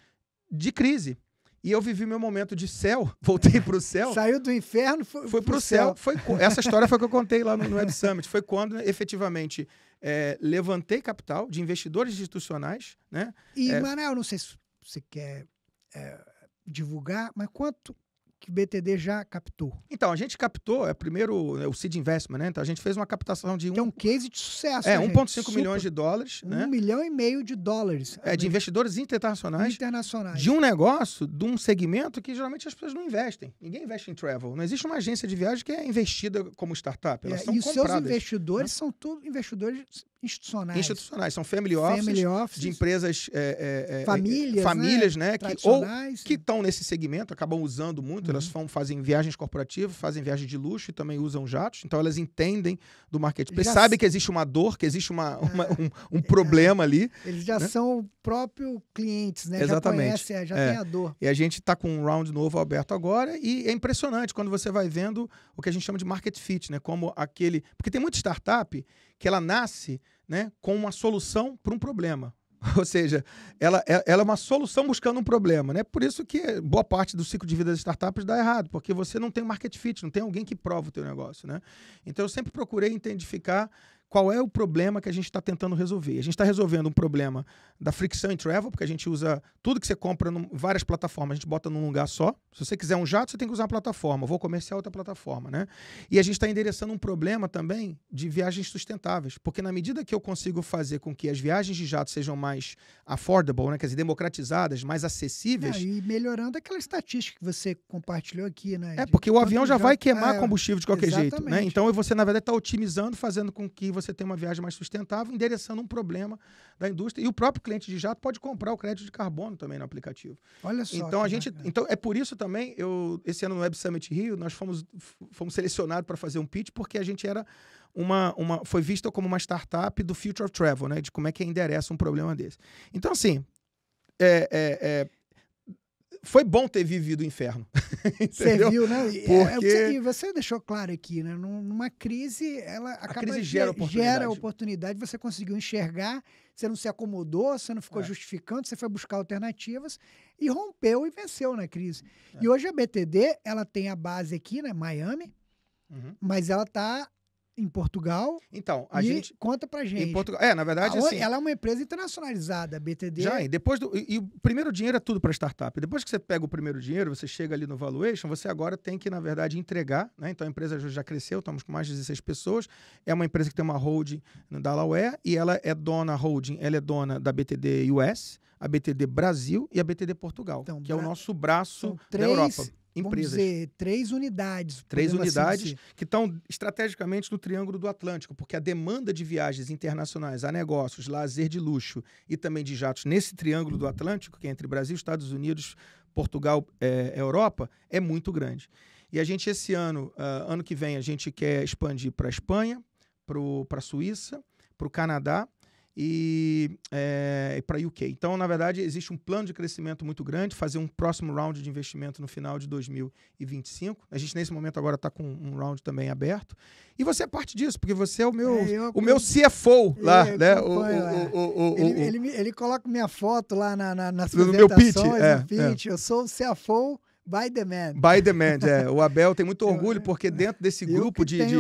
de crise. E eu vivi meu momento de céu, voltei para o céu. Saiu do inferno, foi, foi para o céu. céu. Foi, essa história foi que eu contei lá no, no Web Summit. Foi quando, efetivamente, é, levantei capital de investidores institucionais. Né? E, é, Manel, não sei se você quer é, divulgar, mas quanto que o BTD já captou? Então, a gente captou, é primeiro é o seed investment, né? Então, a gente fez uma captação de... Um, que é um case de sucesso. É, 1,5 milhões de dólares. 1 né? milhão e meio de dólares. É, de investidores internacionais. Internacionais. De um negócio, de um segmento que geralmente as pessoas não investem. Ninguém investe em travel. Não existe uma agência de viagem que é investida como startup. Elas é, são e os seus investidores né? são todos investidores institucionais. Institucionais, são family offices, family offices de empresas... É, é, é, é famílias, famílias, né? né que, ou que estão né? nesse segmento, acabam usando muito, uhum. elas vão, fazem viagens corporativas, fazem viagens de luxo e também usam jatos, então elas entendem do marketplace, já... sabem que existe uma dor, que existe uma, uma um, um, problema ali. Eles já né? são o próprio clientes, né? Exatamente. É, já conhecem, já tem a dor. E a gente está com um round novo aberto agora e é impressionante quando você vai vendo o que a gente chama de market fit, né? Como aquele... Porque tem muita startup que ela nasce né, com uma solução para um problema. Ou seja, ela, é, ela é uma solução buscando um problema. Né? Por isso que boa parte do ciclo de vida das startups dá errado, porque você não tem market fit, não tem alguém que prova o teu negócio. Né? Então eu sempre procurei identificar qual é o problema que a gente está tentando resolver. A gente está resolvendo um problema da fricção em travel, porque a gente usa tudo que você compra em várias plataformas, a gente bota num lugar só. Se você quiser um jato, você tem que usar uma plataforma. Vou comercial outra plataforma, né? E a gente está endereçando um problema também de viagens sustentáveis, porque na medida que eu consigo fazer com que as viagens de jato sejam mais affordable, né? Quer dizer, democratizadas, mais acessíveis. Não, e melhorando aquela estatística que você compartilhou aqui, né? É, porque o avião já, vai queimar é, combustível de qualquer exatamente. jeito, né? Então você, na verdade, está otimizando, fazendo com que você você tem uma viagem mais sustentável, endereçando um problema da indústria. E o próprio cliente de jato pode comprar o crédito de carbono também no aplicativo. Olha só. Então, a gente, então é por isso também, eu, esse ano no Web Summit Rio, nós fomos, fomos selecionados para fazer um pitch, porque a gente era uma, uma. Foi vista como uma startup do Future of Travel, né? De como é que endereça um problema desse. Então, assim. é, é, é foi bom ter vivido o inferno. Serviu, né? É, é Porque... É, você deixou claro aqui, né? Numa crise, ela acaba. A crise gera oportunidade. Gera oportunidade, você conseguiu enxergar, você não se acomodou, você não ficou é. justificando, você foi buscar alternativas e rompeu e venceu na crise. É. E hoje a BTD, ela tem a base aqui, né? Miami, uhum. mas ela está em Portugal. Então, a gente. Conta pra gente. Em Portugal. É, na verdade, a, assim, Ela é uma empresa internacionalizada, a BTD. Já, e depois do. E, e o primeiro dinheiro é tudo para startup. Depois que você pega o primeiro dinheiro, você chega ali no valuation, você agora tem que, na verdade, entregar. Né? Então a empresa já cresceu, estamos com mais de 16 pessoas. É uma empresa que tem uma holding no Delaware e ela é dona holding, ela é dona da BTD US a BTD Brasil e a BTD Portugal, então, que é o nosso braço três, da Europa empresas. Vamos dizer, três unidades. Três assim, unidades assim que estão estrategicamente no Triângulo do Atlântico, porque a demanda de viagens internacionais a negócios, lazer de luxo e também de jatos nesse Triângulo do Atlântico, que é entre Brasil, Estados Unidos, Portugal, é, Europa, é muito grande. E a gente, esse ano, uh, ano que vem, a gente quer expandir para a Espanha, para a Suíça, para o Canadá e, é, eh, para a UK. Então, na verdade, existe um plano de crescimento muito grande, fazer um próximo round de investimento no final de 2025. A gente, nesse momento, agora está com um round também aberto. E você é parte disso, porque você é o meu, é, o meu CFO lá. É, né? É. O, o, o, ele, ele, coloca minha foto lá na, na, nas no meu pitch, é, é, pitch. Eu sou o CFO By demand. By demand, é. O Abel tem muito orgulho, é. porque dentro desse grupo de, de,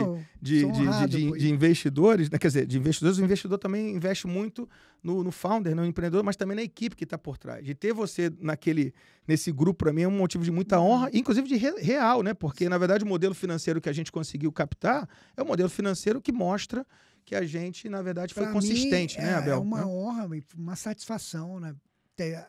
de, de, de, investidores, né, quer dizer, de investidores, o investidor também investe muito no, no founder, no empreendedor, mas também na equipe que está por trás. De ter você naquele, nesse grupo, para mim, é um motivo de muita honra, uhum. inclusive de re, real, né? Porque, na verdade, o modelo financeiro que a gente conseguiu captar é um modelo financeiro que mostra que a gente, na verdade, foi pra consistente, mim, né, é Abel? É uma né? honra, uma satisfação, né? Ter,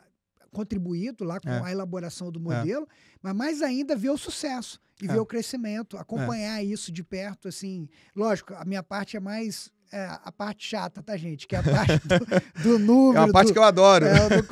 contribuído lá com é. a elaboração do é. modelo, é. mas mais ainda ver o sucesso e ver é. o crescimento, acompanhar isso de perto, assim. Lógico, a minha parte é mais é, a parte chata, tá, gente? Que é a parte do, do é número. É a parte do, que eu adoro. É, do, do,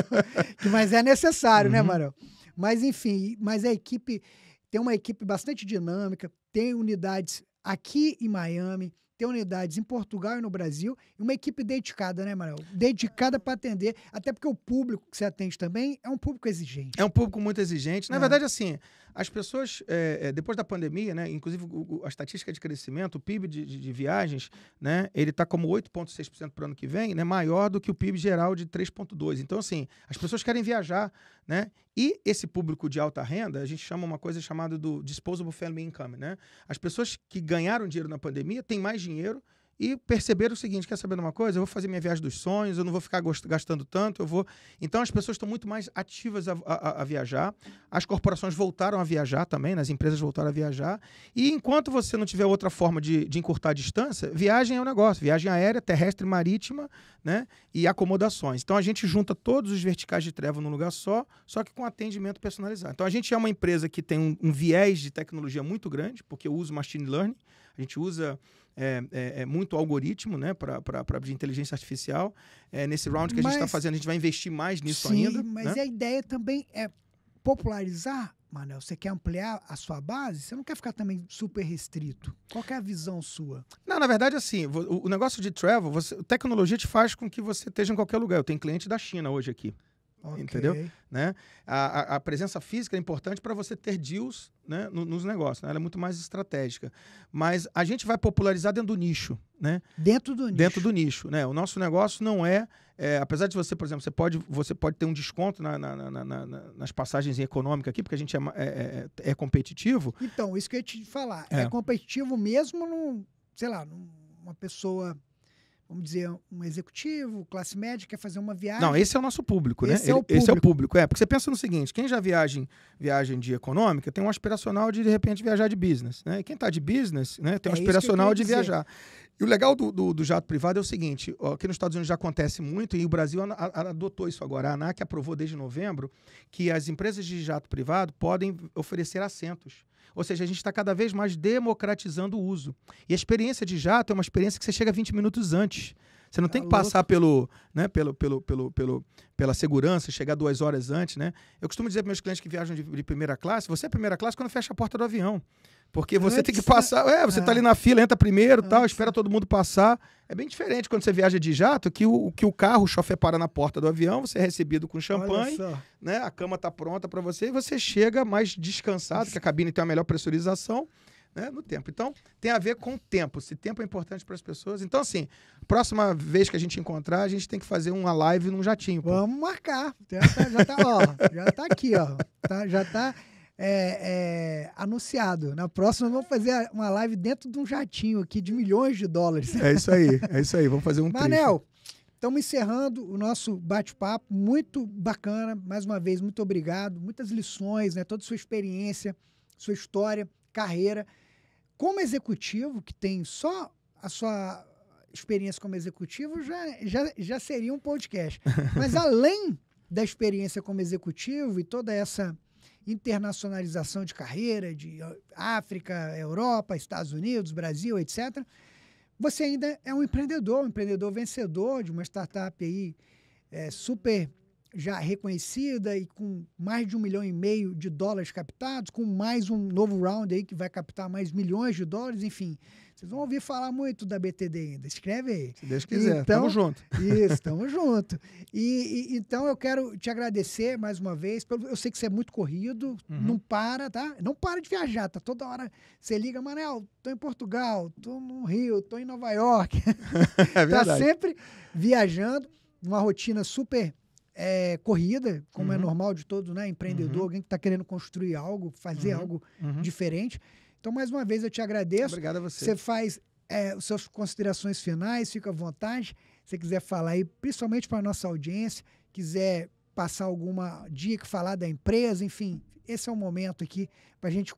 que, mas é necessário, né, uhum. né, Marão? Mas, enfim, mas a equipe tem uma equipe bastante dinâmica, tem unidades aqui em Miami, ter unidades em Portugal e no Brasil e uma equipe dedicada, né, Manuel? Dedicada para atender, até porque o público que você atende também é um público exigente. É um público muito exigente. Na é. verdade, assim, as pessoas, é, é depois da pandemia, né, inclusive a estatística de crescimento, o PIB de, de, de viagens, né, ele está como 8,6% para o ano que vem, né, maior do que o PIB geral de 3,2%. Então, assim, as pessoas querem viajar, né? E esse público de alta renda, a gente chama uma coisa chamada do disposable family income, né? As pessoas que ganharam dinheiro na pandemia têm mais dinheiro e perceberam o seguinte: quer saber de uma coisa? Eu vou fazer minha viagem dos sonhos, eu não vou ficar gastando tanto, eu vou. Então as pessoas estão muito mais ativas a, a, a, viajar, as corporações voltaram a viajar também, né, as empresas voltaram a viajar. E enquanto você não tiver outra forma de, de encurtar a distância, viagem é um negócio: viagem aérea, terrestre, marítima né? e acomodações. Então a gente junta todos os verticais de treva num lugar só, só que com atendimento personalizado. Então a gente é uma empresa que tem um, um viés de tecnologia muito grande, porque eu uso machine learning, a gente usa é, é, é muito algoritmo né, para de inteligência artificial. É, nesse round que a gente está fazendo, a gente vai investir mais nisso sim, ainda. Mas né? a ideia também é popularizar, Manel. Você quer ampliar a sua base? Você não quer ficar também super restrito. Qual é a visão sua? Não, na verdade, assim, o, o negócio de travel, você, tecnologia te faz com que você esteja em qualquer lugar. Eu tenho cliente da China hoje aqui. Okay. Entendeu? Né? A, a, a, presença física é importante para você ter deals né, nos negócios. Né? Ela é muito mais estratégica. Mas a gente vai popularizar dentro do nicho. Né? Dentro do nicho. Dentro do nicho. Né? O nosso negócio não é, é Apesar de você, por exemplo, você pode, você pode ter um desconto na, na, na, na nas passagens econômicas aqui, porque a gente é é, é, é, é, competitivo. Então, isso que eu ia te falar. É, é competitivo mesmo, num, sei lá, numa pessoa vamos dizer, um executivo, classe média, quer fazer uma viagem. Não, esse é o nosso público, né? Esse, é, o público. esse é o público. É, porque você pensa no seguinte: quem já viaja em viagem de econômica tem um aspiracional de, de repente, viajar de business. Né? E quem está de business né, tem um é aspiracional de viajar. E o legal do, do, do, jato privado é o seguinte: ó, aqui nos Estados Unidos já acontece muito, e o Brasil a, a, adotou isso agora. A ANAC aprovou desde novembro que as empresas de jato privado podem oferecer assentos ou seja, a gente está cada vez mais democratizando o uso. E a experiência de jato é uma experiência que você chega 20 minutos antes. Você não tá tem que passar pelo, né, pelo, pelo, pelo, pelo, pela segurança, chegar duas horas antes, né? Eu costumo dizer para meus clientes que viajam de, de primeira classe, você é primeira classe quando fecha a porta do avião. Porque você Antes, tem que né? passar. É, você tá é. tá ali na fila, entra primeiro Antes. tal, espera todo mundo passar. É bem diferente quando você viaja de jato, que o, que o carro, o chofer para na porta do avião, você é recebido com champanhe, né? A cama tá pronta para você e você chega mais descansado, que a cabine tem a melhor pressurização. Né, no tempo. Então, tem a ver com o tempo. Se tempo é importante para as pessoas. Então, assim, próxima vez que a gente encontrar, a gente tem que fazer uma live num jatinho. Pô. Vamos marcar. Já tá, já tá, ó, já tá aqui, ó. Tá, já tá é, é, anunciado. Na né? próxima, vamos fazer uma live dentro de um jatinho aqui de milhões de dólares. É isso aí, é isso aí. Vamos fazer um Manel, estamos encerrando o nosso bate-papo. Muito bacana, mais uma vez, muito obrigado. Muitas lições, né? toda a sua experiência, sua história, carreira. Como executivo, que tem só a sua experiência como executivo, já, já, já seria um podcast. Mas além da experiência como executivo e toda essa internacionalização de carreira, de África, Europa, Estados Unidos, Brasil, etc., você ainda é um empreendedor, um empreendedor vencedor de uma startup aí é, super já reconhecida e com mais de um milhão e meio de dólares captados, com mais um novo round aí que vai captar mais milhões de dólares, enfim. Vocês vão ouvir falar muito da BTD ainda. Escreve aí. Se Deus quiser, então, juntos junto. Isso, junto. E, e, então eu quero te agradecer mais uma vez. Pelo, eu sei que você é muito corrido, uhum. não para, tá? Não para de viajar, tá? Toda hora você liga, Manel, tô em Portugal, tô no Rio, tô em Nova York. é tá sempre viajando, numa rotina super é, corrida, como é uhum. é normal de todos, né? Empreendedor, uhum. alguém que está querendo construir algo, fazer uhum. algo uhum. diferente. Então, mais uma vez, eu te agradeço. Obrigado a você. Você faz é, suas considerações finais, fica à vontade. Se você quiser falar aí, principalmente para a nossa audiência, quiser passar alguma dica, falar da empresa, enfim, esse é o momento aqui para a gente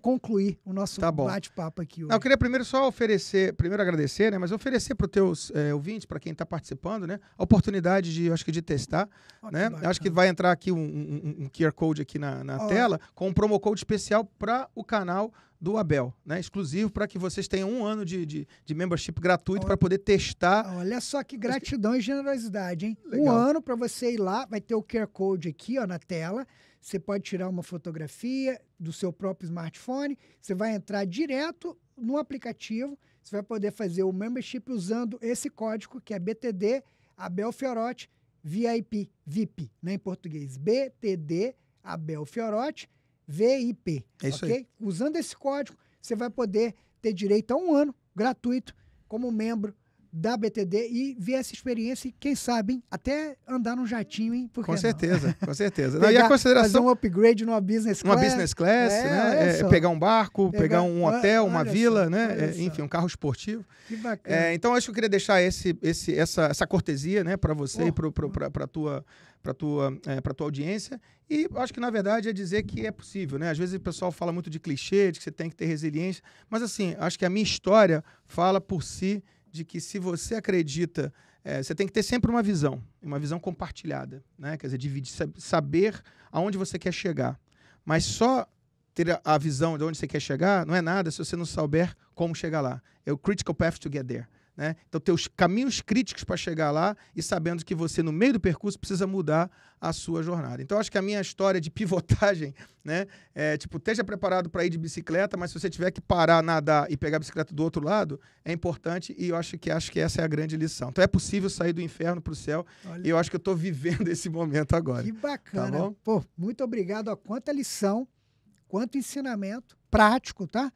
concluir o nosso tá bate-papo aqui. Não, eu queria primeiro só oferecer, primeiro agradecer, né, mas oferecer para os teus é, ouvintes, para quem está participando, né, a oportunidade de, acho que de testar, oh, né? Que acho que vai entrar aqui um, um, um QR code aqui na, na oh. tela com um promo code especial para o canal do Abel, né? Exclusivo para que vocês tenham um ano de, de, de membership gratuito para poder testar. Olha só que gratidão e generosidade, hein? Legal. Um ano para você ir lá, vai ter o QR Code aqui ó, na tela. Você pode tirar uma fotografia do seu próprio smartphone, você vai entrar direto no aplicativo, você vai poder fazer o membership usando esse código que é BTD Abel Fiorotti VIP, VIP, né, em português, BTD Abel Fiorotti VIP, é isso OK? Aí. Usando esse código, você vai poder ter direito a um ano gratuito como membro da BTD e ver essa experiência e, quem sabe, hein, até andar num jatinho, hein? com certeza, não? com certeza. Pegar, e a consideração... Fazer um upgrade numa business class. Uma business class, é, né? É, pegar um barco, pegar, pegar um hotel, uma vila, só, né? É, enfim, um carro esportivo. Que bacana. É, então, acho que eu queria deixar esse, esse, essa, essa cortesia, né? Para você oh. e para a tua para tua é, para tua audiência e acho que na verdade é dizer que é possível né às vezes o pessoal fala muito de clichê de que você tem que ter resiliência mas assim acho que a minha história fala por si de que se você acredita, é, você tem que ter sempre uma visão, uma visão compartilhada, né? Quer dizer, dividir, saber aonde você quer chegar. Mas só ter a visão de onde você quer chegar não é nada se você não souber como chegar lá. É o critical path to get there. Né? Então, ter os caminhos críticos para chegar lá e sabendo que você, no meio do percurso, precisa mudar a sua jornada. Então, acho que a minha história de pivotagem, né? É, tipo, esteja preparado para ir de bicicleta, mas se você tiver que parar, nadar e pegar a bicicleta do outro lado, é importante e eu acho que acho que essa é a grande lição. Então, é possível sair do inferno para o céu Olha. e eu acho que eu estou vivendo esse momento agora. Que bacana. Tá Pô, muito obrigado. Ó, quanta lição, quanto ensinamento prático, tá?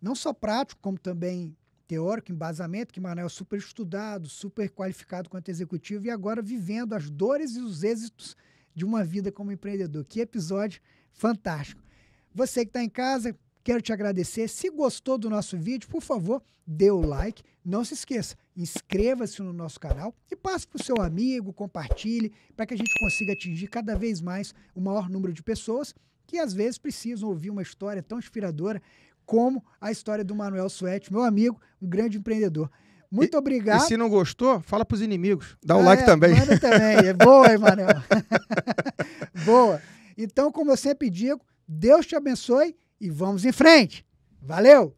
Não só prático, como também teórico, embasamento, que Manuel é super estudado, super qualificado quanto executivo e agora vivendo as dores e os êxitos de uma vida como empreendedor. Que episódio fantástico. Você que está em casa, quero te agradecer. Se gostou do nosso vídeo, por favor, dê o like. Não se esqueça, inscreva-se no nosso canal e passe para o seu amigo, compartilhe, para que a gente consiga atingir cada vez mais o maior número de pessoas que às vezes precisam ouvir uma história tão inspiradora como a história do Manuel Suete, meu amigo, um grande empreendedor. Muito e, obrigado. E se não gostou, fala para os inimigos. Dá o ah, é, um like é, também. Manda também. É boa, Emanuel. boa. Então, como eu sempre digo, Deus te abençoe e vamos em frente. Valeu!